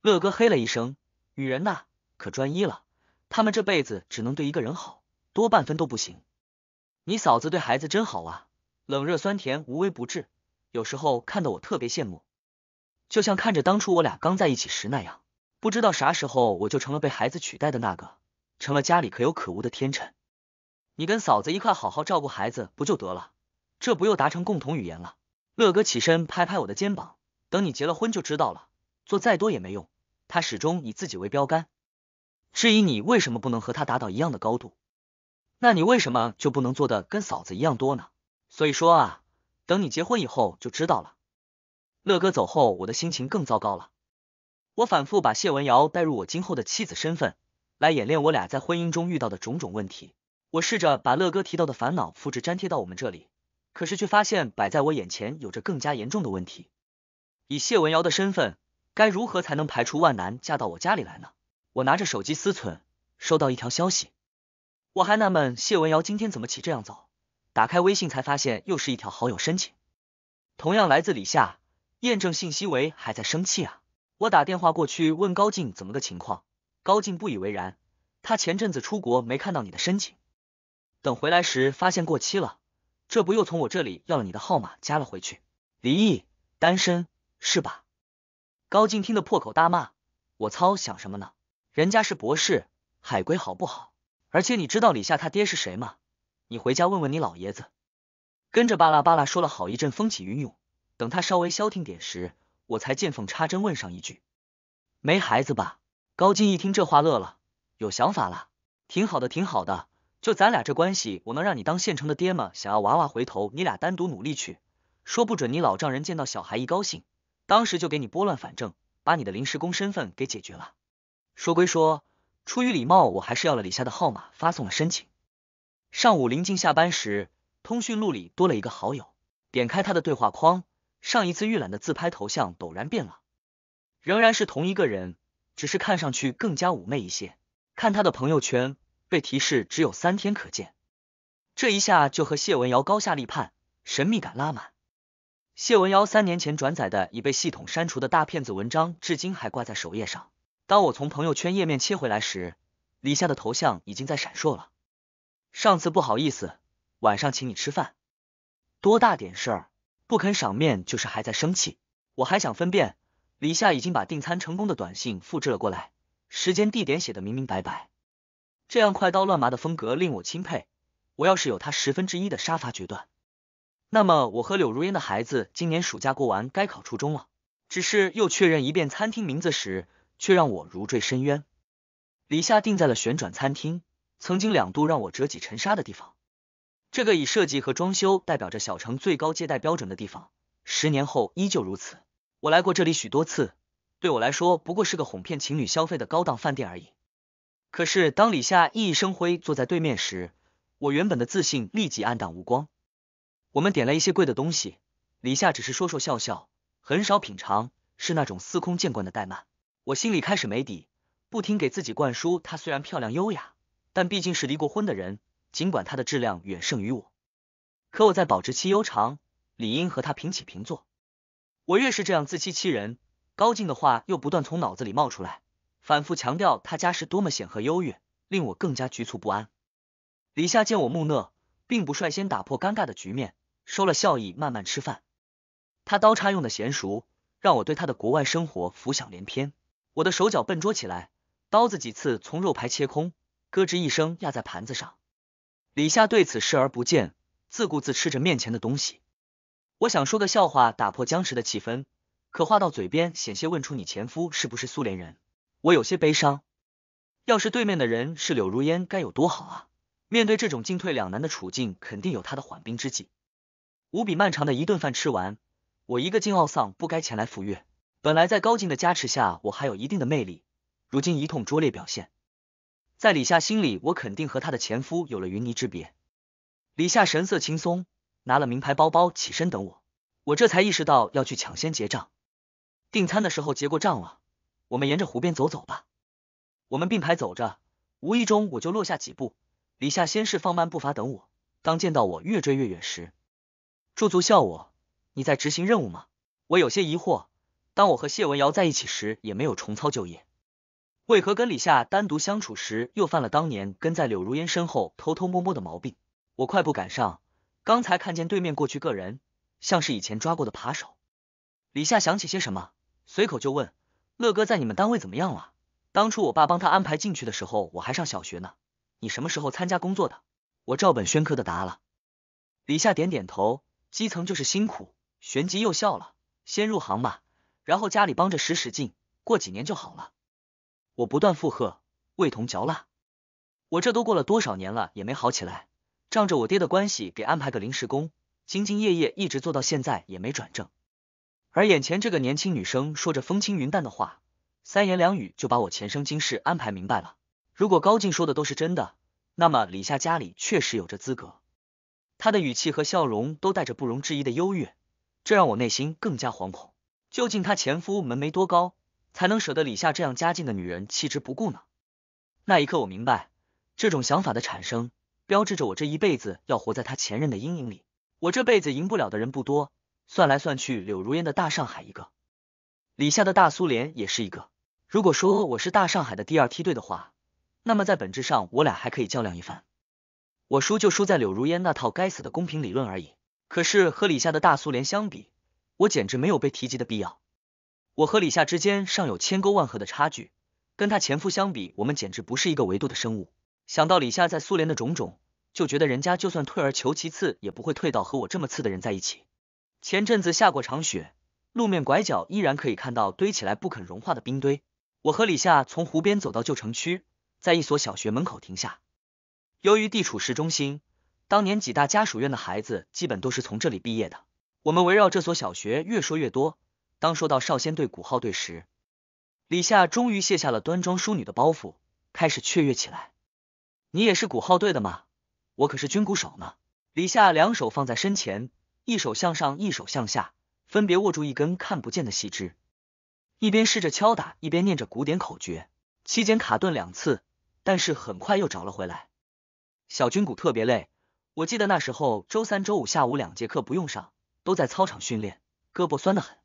乐哥嘿了一声，女人呐，可专一了，他们这辈子只能对一个人好，多半分都不行。你嫂子对孩子真好啊，冷热酸甜无微不至，有时候看得我特别羡慕，就像看着当初我俩刚在一起时那样。不知道啥时候我就成了被孩子取代的那个，成了家里可有可无的天臣。你跟嫂子一块好好照顾孩子不就得了？这不又达成共同语言了。乐哥起身拍拍我的肩膀，等你结了婚就知道了，做再多也没用。他始终以自己为标杆，质疑你为什么不能和他达到一样的高度。那你为什么就不能做的跟嫂子一样多呢？所以说啊，等你结婚以后就知道了。乐哥走后，我的心情更糟糕了。我反复把谢文瑶带入我今后的妻子身份，来演练我俩在婚姻中遇到的种种问题。我试着把乐哥提到的烦恼复制粘贴到我们这里，可是却发现摆在我眼前有着更加严重的问题。以谢文瑶的身份，该如何才能排除万难嫁到我家里来呢？我拿着手机思忖，收到一条消息。我还纳闷谢文瑶今天怎么起这样早，打开微信才发现又是一条好友申请，同样来自李夏，验证信息为还在生气啊！我打电话过去问高进怎么个情况，高进不以为然，他前阵子出国没看到你的申请，等回来时发现过期了，这不又从我这里要了你的号码加了回去，离异单身是吧？高进听得破口大骂，我操想什么呢？人家是博士海归好不好？而且你知道李夏他爹是谁吗？你回家问问你老爷子。跟着巴拉巴拉说了好一阵，风起云涌。等他稍微消停点时，我才见缝插针问上一句：没孩子吧？高金一听这话乐了，有想法了，挺好的，挺好的。就咱俩这关系，我能让你当县城的爹吗？想要娃娃，回头你俩单独努力去。说不准你老丈人见到小孩一高兴，当时就给你拨乱反正，把你的临时工身份给解决了。说归说。出于礼貌，我还是要了李夏的号码，发送了申请。上午临近下班时，通讯录里多了一个好友。点开他的对话框，上一次预览的自拍头像陡然变了，仍然是同一个人，只是看上去更加妩媚一些。看他的朋友圈，被提示只有三天可见，这一下就和谢文瑶高下立判，神秘感拉满。谢文瑶三年前转载的已被系统删除的大骗子文章，至今还挂在首页上。当我从朋友圈页面切回来时，李夏的头像已经在闪烁了。上次不好意思，晚上请你吃饭，多大点事儿，不肯赏面就是还在生气。我还想分辨，李夏已经把订餐成功的短信复制了过来，时间地点写的明明白白。这样快刀乱麻的风格令我钦佩。我要是有他十分之一的杀伐决断，那么我和柳如烟的孩子今年暑假过完该考初中了。只是又确认一遍餐厅名字时。却让我如坠深渊。李夏定在了旋转餐厅，曾经两度让我折戟沉沙的地方。这个以设计和装修代表着小城最高接待标准的地方，十年后依旧如此。我来过这里许多次，对我来说不过是个哄骗情侣消费的高档饭店而已。可是当李夏熠熠生辉坐在对面时，我原本的自信立即黯淡无光。我们点了一些贵的东西，李夏只是说说笑笑，很少品尝，是那种司空见惯的怠慢。我心里开始没底，不停给自己灌输她虽然漂亮优雅，但毕竟是离过婚的人。尽管她的质量远胜于我，可我在保质期悠长，理应和她平起平坐。我越是这样自欺欺人，高进的话又不断从脑子里冒出来，反复强调他家是多么显赫优越，令我更加局促不安。李夏见我木讷，并不率先打破尴尬的局面，收了笑意，慢慢吃饭。他刀叉用的娴熟，让我对他的国外生活浮想联翩。我的手脚笨拙起来，刀子几次从肉排切空，咯吱一声压在盘子上。李夏对此视而不见，自顾自吃着面前的东西。我想说个笑话打破僵持的气氛，可话到嘴边，险些问出你前夫是不是苏联人。我有些悲伤，要是对面的人是柳如烟该有多好啊！面对这种进退两难的处境，肯定有他的缓兵之计。无比漫长的一顿饭吃完，我一个劲懊丧，不该前来赴约。本来在高进的加持下，我还有一定的魅力。如今一通拙劣表现，在李夏心里，我肯定和他的前夫有了云泥之别。李夏神色轻松，拿了名牌包包，起身等我。我这才意识到要去抢先结账。订餐的时候结过账了，我们沿着湖边走走吧。我们并排走着，无意中我就落下几步。李夏先是放慢步伐等我，当见到我越追越远时，驻足笑我：“你在执行任务吗？”我有些疑惑。当我和谢文瑶在一起时，也没有重操旧业，为何跟李夏单独相处时又犯了当年跟在柳如烟身后偷偷摸摸的毛病？我快步赶上，刚才看见对面过去个人，像是以前抓过的扒手。李夏想起些什么，随口就问：“乐哥在你们单位怎么样了？当初我爸帮他安排进去的时候，我还上小学呢。你什么时候参加工作的？”我照本宣科的答了。李夏点点头，基层就是辛苦，旋即又笑了：“先入行吧，然后家里帮着使使劲，过几年就好了。我不断附和，味同嚼蜡。我这都过了多少年了，也没好起来。仗着我爹的关系，给安排个临时工，兢兢业业一直做到现在，也没转正。而眼前这个年轻女生说着风轻云淡的话，三言两语就把我前生今世安排明白了。如果高进说的都是真的，那么李夏家里确实有这资格。她的语气和笑容都带着不容置疑的优越，这让我内心更加惶恐。究竟他前夫门楣多高，才能舍得李夏这样家境的女人弃之不顾呢？那一刻我明白，这种想法的产生，标志着我这一辈子要活在他前任的阴影里。我这辈子赢不了的人不多，算来算去，柳如烟的大上海一个，李夏的大苏联也是一个。如果说我是大上海的第二梯队的话，那么在本质上，我俩还可以较量一番。我输就输在柳如烟那套该死的公平理论而已。可是和李夏的大苏联相比，我简直没有被提及的必要。我和李夏之间尚有千沟万壑的差距，跟她前夫相比，我们简直不是一个维度的生物。想到李夏在苏联的种种，就觉得人家就算退而求其次，也不会退到和我这么次的人在一起。前阵子下过场雪，路面拐角依然可以看到堆起来不肯融化的冰堆。我和李夏从湖边走到旧城区，在一所小学门口停下。由于地处市中心，当年几大家属院的孩子基本都是从这里毕业的。我们围绕这所小学越说越多。当说到少先队鼓号队时，李夏终于卸下了端庄淑女的包袱，开始雀跃起来。你也是鼓号队的吗？我可是军鼓手呢。李夏两手放在身前，一手向上，一手向下，分别握住一根看不见的细枝，一边试着敲打，一边念着古典口诀。期间卡顿两次，但是很快又找了回来。小军鼓特别累，我记得那时候周三、周五下午两节课不用上。都在操场训练，胳膊酸得很。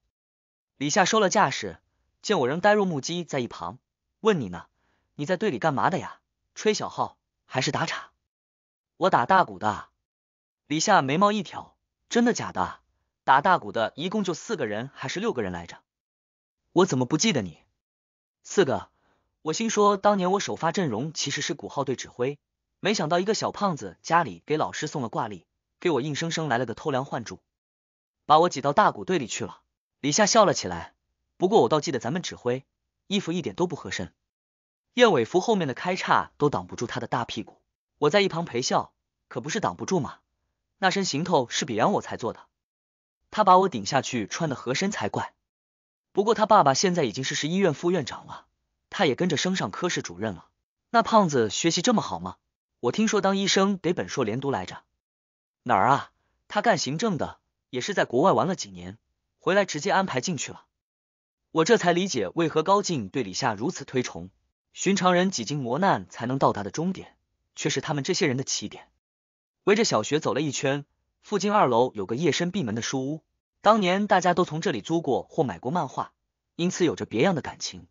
李夏收了架势，见我仍呆若木鸡在一旁，问你呢？你在队里干嘛的呀？吹小号还是打岔？我打大鼓的。李夏眉毛一挑，真的假的？打大鼓的一共就四个人还是六个人来着？我怎么不记得你？四个。我心说，当年我首发阵容其实是鼓号队指挥，没想到一个小胖子家里给老师送了挂历，给我硬生生来了个偷梁换柱。把我挤到大鼓队里去了。李夏笑了起来。不过我倒记得咱们指挥衣服一点都不合身，燕尾服后面的开叉都挡不住他的大屁股。我在一旁陪笑，可不是挡不住吗？那身行头是比量我才做的，他把我顶下去穿的合身才怪。不过他爸爸现在已经是市医院副院长了，他也跟着升上科室主任了。那胖子学习这么好吗？我听说当医生得本硕连读来着。哪儿啊？他干行政的。也是在国外玩了几年，回来直接安排进去了。我这才理解为何高进对李夏如此推崇。寻常人几经磨难才能到达的终点，却是他们这些人的起点。围着小学走了一圈，附近二楼有个夜深闭门的书屋，当年大家都从这里租过或买过漫画，因此有着别样的感情。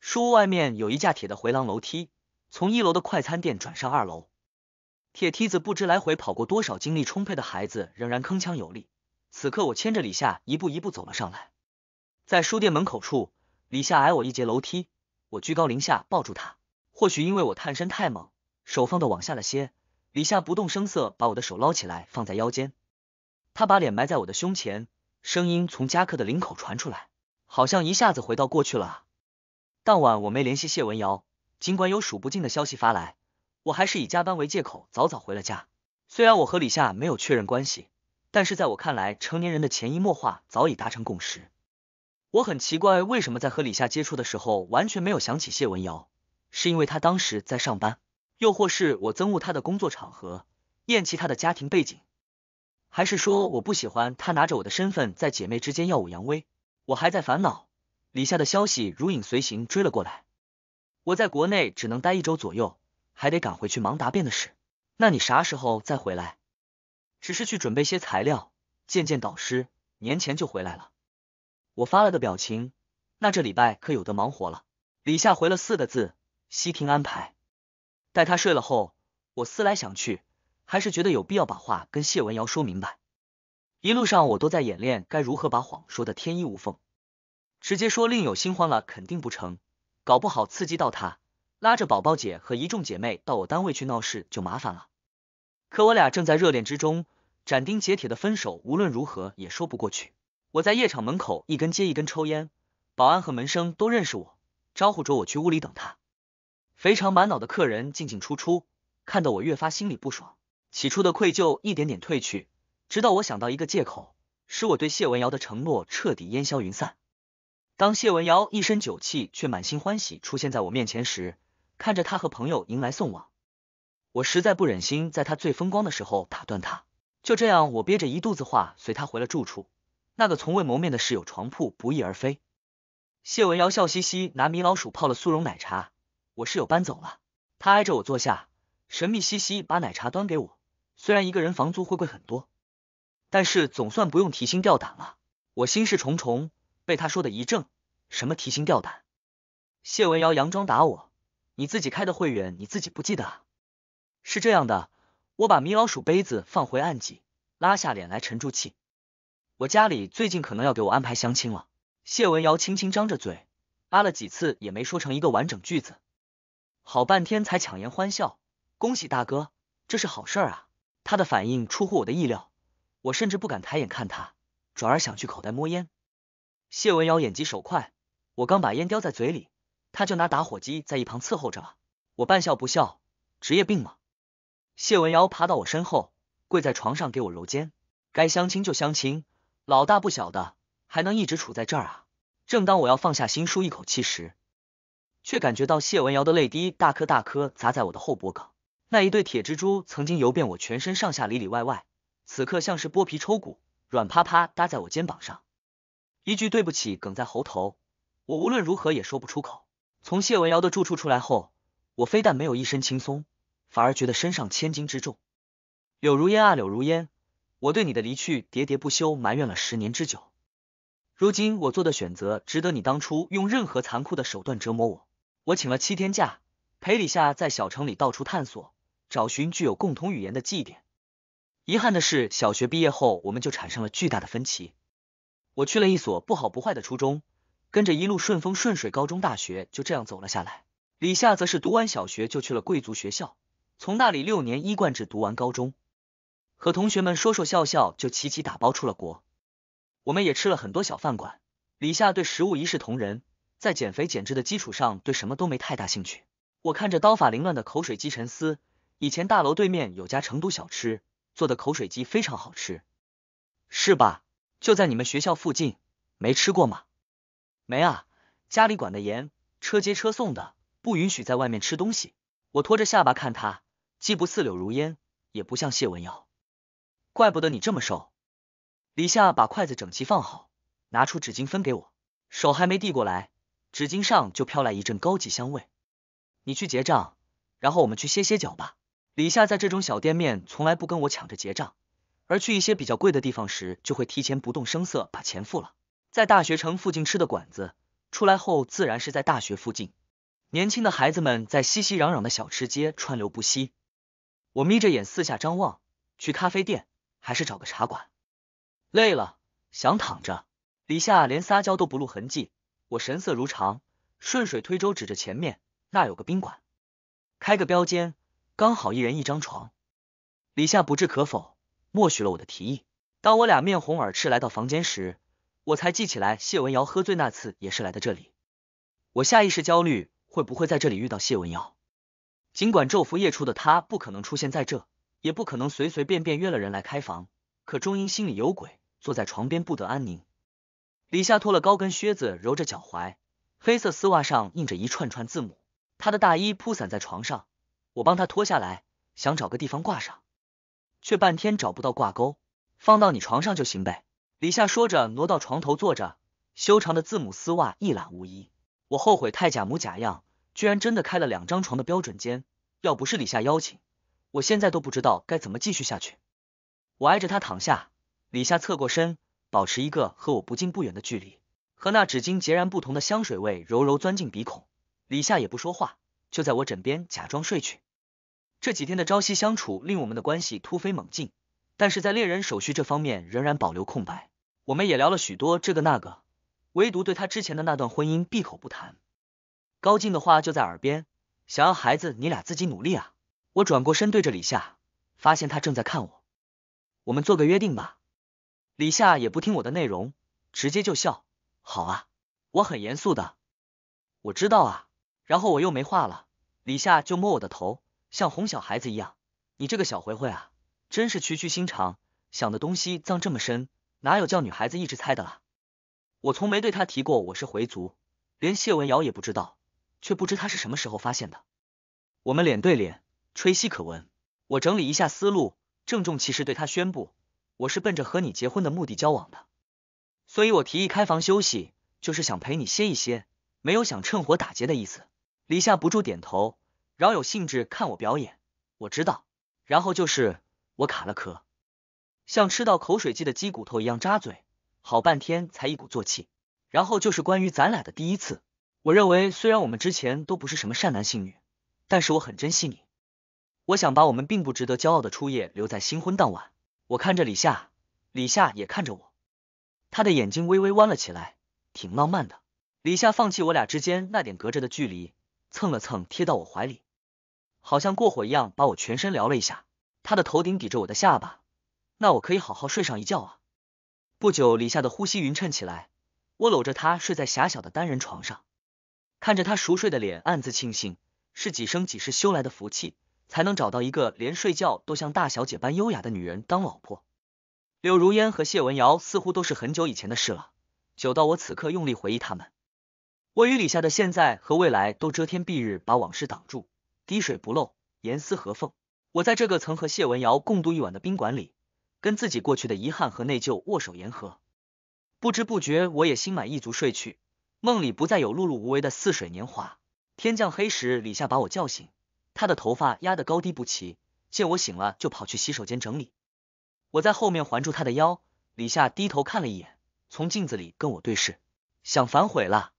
书屋外面有一架铁的回廊楼梯，从一楼的快餐店转上二楼。铁梯子不知来回跑过多少，精力充沛的孩子仍然铿锵有力。此刻，我牵着李夏一步一步走了上来，在书店门口处，李夏矮我一截楼梯，我居高临下抱住他。或许因为我探身太猛，手放的往下了些，李夏不动声色把我的手捞起来，放在腰间。他把脸埋在我的胸前，声音从夹克的领口传出来，好像一下子回到过去了。当晚我没联系谢文瑶，尽管有数不尽的消息发来。我还是以加班为借口，早早回了家。虽然我和李夏没有确认关系，但是在我看来，成年人的潜移默化早已达成共识。我很奇怪，为什么在和李夏接触的时候，完全没有想起谢文瑶？是因为她当时在上班，又或是我憎恶她的工作场合，厌弃她的家庭背景，还是说我不喜欢她拿着我的身份在姐妹之间耀武扬威？我还在烦恼李夏的消息如影随形追了过来。我在国内只能待一周左右。还得赶回去忙答辩的事，那你啥时候再回来？只是去准备些材料，见见导师，年前就回来了。我发了个表情，那这礼拜可有的忙活了。李夏回了四个字：悉听安排。待他睡了后，我思来想去，还是觉得有必要把话跟谢文瑶说明白。一路上我都在演练该如何把谎说的天衣无缝。直接说另有新欢了肯定不成，搞不好刺激到他。拉着宝宝姐和一众姐妹到我单位去闹事就麻烦了，可我俩正在热恋之中，斩钉截铁的分手无论如何也说不过去。我在夜场门口一根接一根抽烟，保安和门生都认识我，招呼着我去屋里等他。肥肠满脑的客人进进出出，看得我越发心里不爽。起初的愧疚一点点退去，直到我想到一个借口，使我对谢文瑶的承诺彻底烟消云散。当谢文瑶一身酒气却满心欢喜出现在我面前时，看着他和朋友迎来送往，我实在不忍心在他最风光的时候打断他。就这样，我憋着一肚子话随他回了住处。那个从未谋面的室友床铺不翼而飞。谢文瑶笑嘻嘻拿米老鼠泡了速溶奶茶。我室友搬走了，他挨着我坐下，神秘兮兮把奶茶端给我。虽然一个人房租会贵很多，但是总算不用提心吊胆了。我心事重重，被他说的一怔。什么提心吊胆？谢文瑶佯装打我。你自己开的会员，你自己不记得啊？是这样的，我把米老鼠杯子放回案几，拉下脸来沉住气。我家里最近可能要给我安排相亲了。谢文瑶轻轻张着嘴，啊了几次也没说成一个完整句子，好半天才强颜欢笑。恭喜大哥，这是好事啊！他的反应出乎我的意料，我甚至不敢抬眼看他，转而想去口袋摸烟。谢文瑶眼疾手快，我刚把烟叼在嘴里。他就拿打火机在一旁伺候着我半笑不笑，职业病吗？谢文瑶爬到我身后，跪在床上给我揉肩。该相亲就相亲，老大不小的，还能一直处在这儿啊？正当我要放下心舒一口气时，却感觉到谢文瑶的泪滴大颗大颗砸在我的后脖梗。那一对铁蜘蛛曾经游遍我全身上下里里外外，此刻像是剥皮抽骨，软趴趴搭在我肩膀上。一句对不起哽在喉头，我无论如何也说不出口。从谢文瑶的住处出来后，我非但没有一身轻松，反而觉得身上千斤之重。柳如烟啊，柳如烟，我对你的离去喋喋不休埋怨了十年之久。如今我做的选择，值得你当初用任何残酷的手段折磨我。我请了七天假，陪李夏在小城里到处探索，找寻具有共同语言的祭点。遗憾的是，小学毕业后我们就产生了巨大的分歧。我去了一所不好不坏的初中。跟着一路顺风顺水，高中大学就这样走了下来。李夏则是读完小学就去了贵族学校，从那里六年一贯制读完高中，和同学们说说笑笑就齐齐打包出了国。我们也吃了很多小饭馆，李夏对食物一视同仁，在减肥减脂的基础上，对什么都没太大兴趣。我看着刀法凌乱的口水鸡沉思，以前大楼对面有家成都小吃做的口水鸡非常好吃，是吧？就在你们学校附近，没吃过吗？没啊，家里管的严，车接车送的，不允许在外面吃东西。我托着下巴看他，既不似柳如烟，也不像谢文瑶，怪不得你这么瘦。李夏把筷子整齐放好，拿出纸巾分给我，手还没递过来，纸巾上就飘来一阵高级香味。你去结账，然后我们去歇歇脚吧。李夏在这种小店面从来不跟我抢着结账，而去一些比较贵的地方时，就会提前不动声色把钱付了。在大学城附近吃的馆子，出来后自然是在大学附近。年轻的孩子们在熙熙攘攘的小吃街川流不息。我眯着眼四下张望，去咖啡店还是找个茶馆？累了，想躺着。李夏连撒娇都不露痕迹，我神色如常，顺水推舟指着前面，那有个宾馆，开个标间，刚好一人一张床。李夏不置可否，默许了我的提议。当我俩面红耳赤来到房间时。我才记起来，谢文瑶喝醉那次也是来的这里。我下意识焦虑，会不会在这里遇到谢文瑶？尽管昼伏夜出的他不可能出现在这，也不可能随随便便约了人来开房，可钟英心里有鬼，坐在床边不得安宁。李夏脱了高跟靴子，揉着脚踝，黑色丝袜上印着一串串字母。她的大衣铺散在床上，我帮她脱下来，想找个地方挂上，却半天找不到挂钩。放到你床上就行呗。李夏说着，挪到床头坐着，修长的字母丝袜一览无遗。我后悔太假模假样，居然真的开了两张床的标准间。要不是李夏邀请，我现在都不知道该怎么继续下去。我挨着他躺下，李夏侧过身，保持一个和我不近不远的距离，和那纸巾截然不同的香水味柔柔钻进鼻孔。李夏也不说话，就在我枕边假装睡去。这几天的朝夕相处，令我们的关系突飞猛进，但是在恋人手续这方面仍然保留空白。我们也聊了许多这个那个，唯独对他之前的那段婚姻闭口不谈。高进的话就在耳边，想要孩子，你俩自己努力啊！我转过身对着李夏，发现他正在看我。我们做个约定吧。李夏也不听我的内容，直接就笑。好啊，我很严肃的。我知道啊。然后我又没话了，李夏就摸我的头，像哄小孩子一样。你这个小回回啊，真是区区心肠，想的东西藏这么深。哪有叫女孩子一直猜的啦？我从没对她提过我是回族，连谢文瑶也不知道，却不知她是什么时候发现的。我们脸对脸，吹嘘可闻。我整理一下思路，郑重其事对她宣布，我是奔着和你结婚的目的交往的，所以我提议开房休息，就是想陪你歇一歇，没有想趁火打劫的意思。李夏不住点头，饶有兴致看我表演。我知道，然后就是我卡了壳。像吃到口水鸡的鸡骨头一样扎嘴，好半天才一鼓作气。然后就是关于咱俩的第一次。我认为虽然我们之前都不是什么善男信女，但是我很珍惜你。我想把我们并不值得骄傲的初夜留在新婚当晚。我看着李夏，李夏也看着我，他的眼睛微微弯了起来，挺浪漫的。李夏放弃我俩之间那点隔着的距离，蹭了蹭，贴到我怀里，好像过火一样把我全身撩了一下。他的头顶抵着我的下巴。那我可以好好睡上一觉啊！不久，李夏的呼吸匀称起来，我搂着她睡在狭小的单人床上，看着她熟睡的脸，暗自庆幸是几生几世修来的福气，才能找到一个连睡觉都像大小姐般优雅的女人当老婆。柳如烟和谢文瑶似乎都是很久以前的事了，久到我此刻用力回忆他们，我与李夏的现在和未来都遮天蔽日，把往事挡住，滴水不漏，严丝合缝。我在这个曾和谢文瑶共度一晚的宾馆里。跟自己过去的遗憾和内疚握手言和，不知不觉我也心满意足睡去。梦里不再有碌碌无为的似水年华。天降黑时，李夏把我叫醒，他的头发压得高低不齐。见我醒了，就跑去洗手间整理。我在后面环住他的腰，李夏低头看了一眼，从镜子里跟我对视，想反悔了。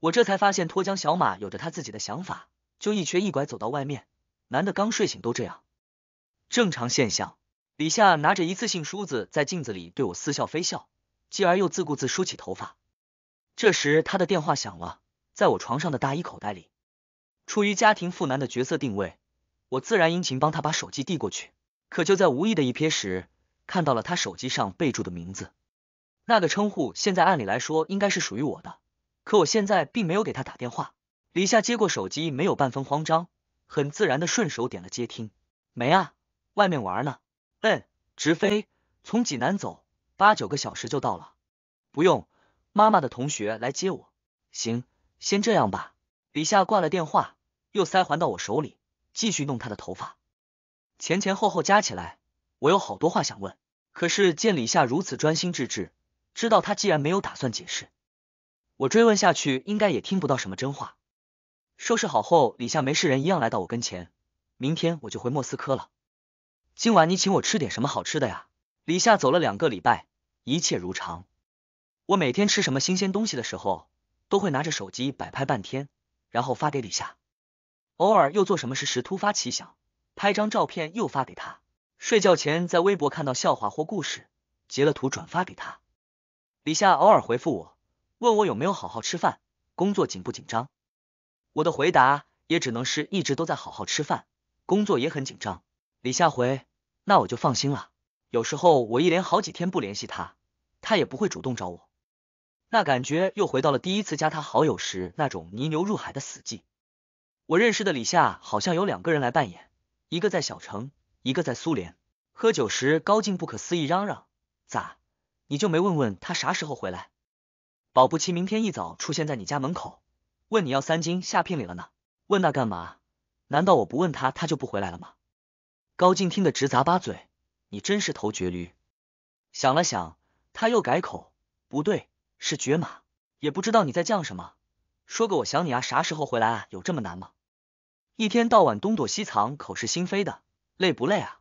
我这才发现脱缰小马有着他自己的想法，就一瘸一拐走到外面。男的刚睡醒都这样，正常现象。李夏拿着一次性梳子在镜子里对我似笑非笑，继而又自顾自梳起头发。这时，他的电话响了，在我床上的大衣口袋里。出于家庭妇男的角色定位，我自然殷勤帮他把手机递过去。可就在无意的一瞥时，看到了他手机上备注的名字。那个称呼现在按理来说应该是属于我的，可我现在并没有给他打电话。李夏接过手机，没有半分慌张，很自然的顺手点了接听。没啊，外面玩呢。嗯，直飞，从济南走，八九个小时就到了。不用，妈妈的同学来接我。行，先这样吧。李夏挂了电话，又塞还到我手里，继续弄她的头发。前前后后加起来，我有好多话想问。可是见李夏如此专心致志，知道她既然没有打算解释，我追问下去应该也听不到什么真话。收拾好后，李夏没事人一样来到我跟前。明天我就回莫斯科了。今晚你请我吃点什么好吃的呀？李夏走了两个礼拜，一切如常。我每天吃什么新鲜东西的时候，都会拿着手机摆拍半天，然后发给李夏。偶尔又做什么事时突发奇想，拍张照片又发给他。睡觉前在微博看到笑话或故事，截了图转发给他。李夏偶尔回复我，问我有没有好好吃饭，工作紧不紧张？我的回答也只能是一直都在好好吃饭，工作也很紧张。李夏回，那我就放心了。有时候我一连好几天不联系他，他也不会主动找我，那感觉又回到了第一次加他好友时那种泥牛入海的死寂。我认识的李夏好像有两个人来扮演，一个在小城，一个在苏联。喝酒时，高进不可思议嚷嚷：咋，你就没问问他啥时候回来？保不齐明天一早出现在你家门口，问你要三金下聘礼了呢？问那干嘛？难道我不问他，他就不回来了吗？高进听得直砸巴嘴，你真是头绝驴。想了想，他又改口，不对，是绝马。也不知道你在犟什么，说个我想你啊，啥时候回来啊，有这么难吗？一天到晚东躲西藏，口是心非的，累不累啊？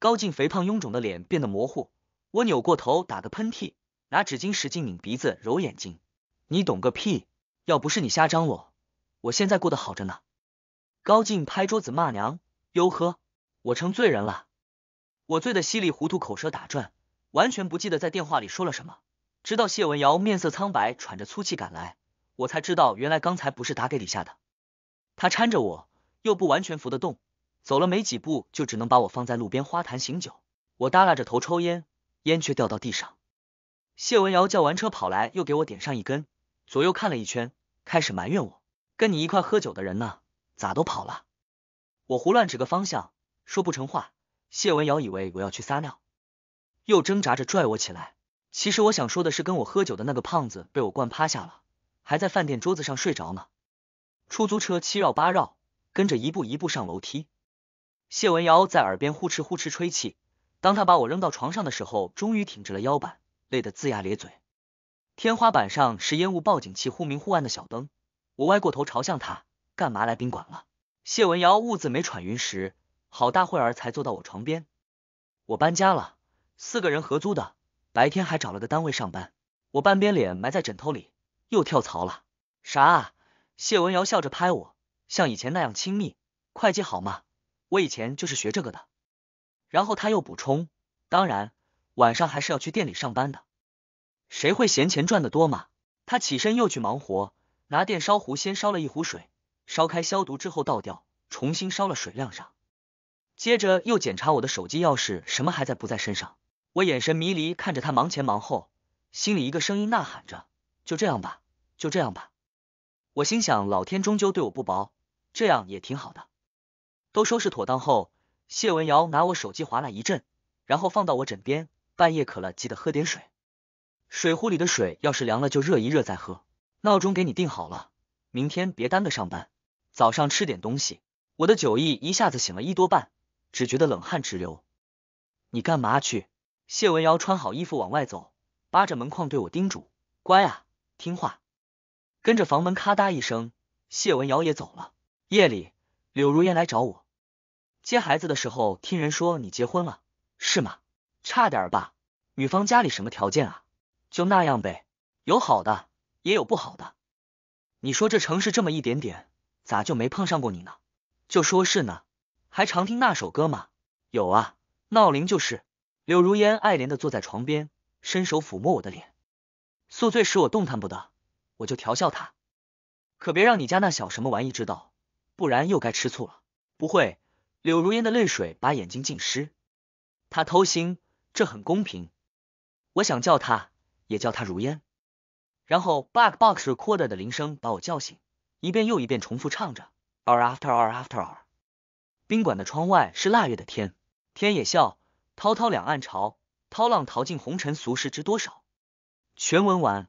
高进肥胖臃肿的脸变得模糊，我扭过头打个喷嚏，拿纸巾使劲拧鼻子，揉眼睛。你懂个屁！要不是你瞎张罗，我现在过得好着呢。高进拍桌子骂娘，哟呵。我成罪人了，我醉得稀里糊涂，口舌打转，完全不记得在电话里说了什么。直到谢文瑶面色苍白，喘着粗气赶来，我才知道原来刚才不是打给李夏的。他搀着我，又不完全扶得动，走了没几步，就只能把我放在路边花坛醒酒。我耷拉着头抽烟，烟却掉到地上。谢文瑶叫完车跑来，又给我点上一根，左右看了一圈，开始埋怨我：“跟你一块喝酒的人呢，咋都跑了？”我胡乱指个方向。说不成话，谢文瑶以为我要去撒尿，又挣扎着拽我起来。其实我想说的是，跟我喝酒的那个胖子被我灌趴下了，还在饭店桌子上睡着呢。出租车七绕八绕，跟着一步一步上楼梯。谢文瑶在耳边呼哧呼哧吹气。当他把我扔到床上的时候，终于挺直了腰板，累得龇牙咧嘴。天花板上是烟雾报警器忽明忽暗的小灯。我歪过头朝向他，干嘛来宾馆了？谢文瑶兀自没喘匀时。好大会儿才坐到我床边。我搬家了，四个人合租的。白天还找了个单位上班。我半边脸埋在枕头里，又跳槽了。啥？谢文瑶笑着拍我，像以前那样亲密。会计好吗？我以前就是学这个的。然后他又补充，当然晚上还是要去店里上班的。谁会嫌钱赚的多嘛？他起身又去忙活，拿电烧壶先烧了一壶水，烧开消毒之后倒掉，重新烧了水量上。接着又检查我的手机、钥匙什么还在不在身上。我眼神迷离看着他忙前忙后，心里一个声音呐喊着：“就这样吧，就这样吧。”我心想，老天终究对我不薄，这样也挺好的。都收拾妥当后，谢文瑶拿我手机划拉一阵，然后放到我枕边。半夜渴了记得喝点水，水壶里的水要是凉了就热一热再喝。闹钟给你定好了，明天别耽搁上班，早上吃点东西。我的酒意一下子醒了一多半。只觉得冷汗直流，你干嘛去？谢文瑶穿好衣服往外走，扒着门框对我叮嘱：“乖啊，听话。”跟着房门咔嗒一声，谢文瑶也走了。夜里，柳如烟来找我，接孩子的时候听人说你结婚了，是吗？差点吧，女方家里什么条件啊？就那样呗，有好的也有不好的。你说这城市这么一点点，咋就没碰上过你呢？就说是呢。还常听那首歌吗？有啊，闹铃就是。柳如烟爱怜的坐在床边，伸手抚摸我的脸。宿醉使我动弹不得，我就调笑他，可别让你家那小什么玩意知道，不然又该吃醋了。不会，柳如烟的泪水把眼睛浸湿。他偷腥，这很公平。我想叫他，也叫他如烟。然后，bug box recorder 的铃声把我叫醒，一遍又一遍重复唱着，r after r after r。宾馆的窗外是腊月的天，天也笑，滔滔两岸潮，涛浪淘尽红尘俗事知多少。全文完。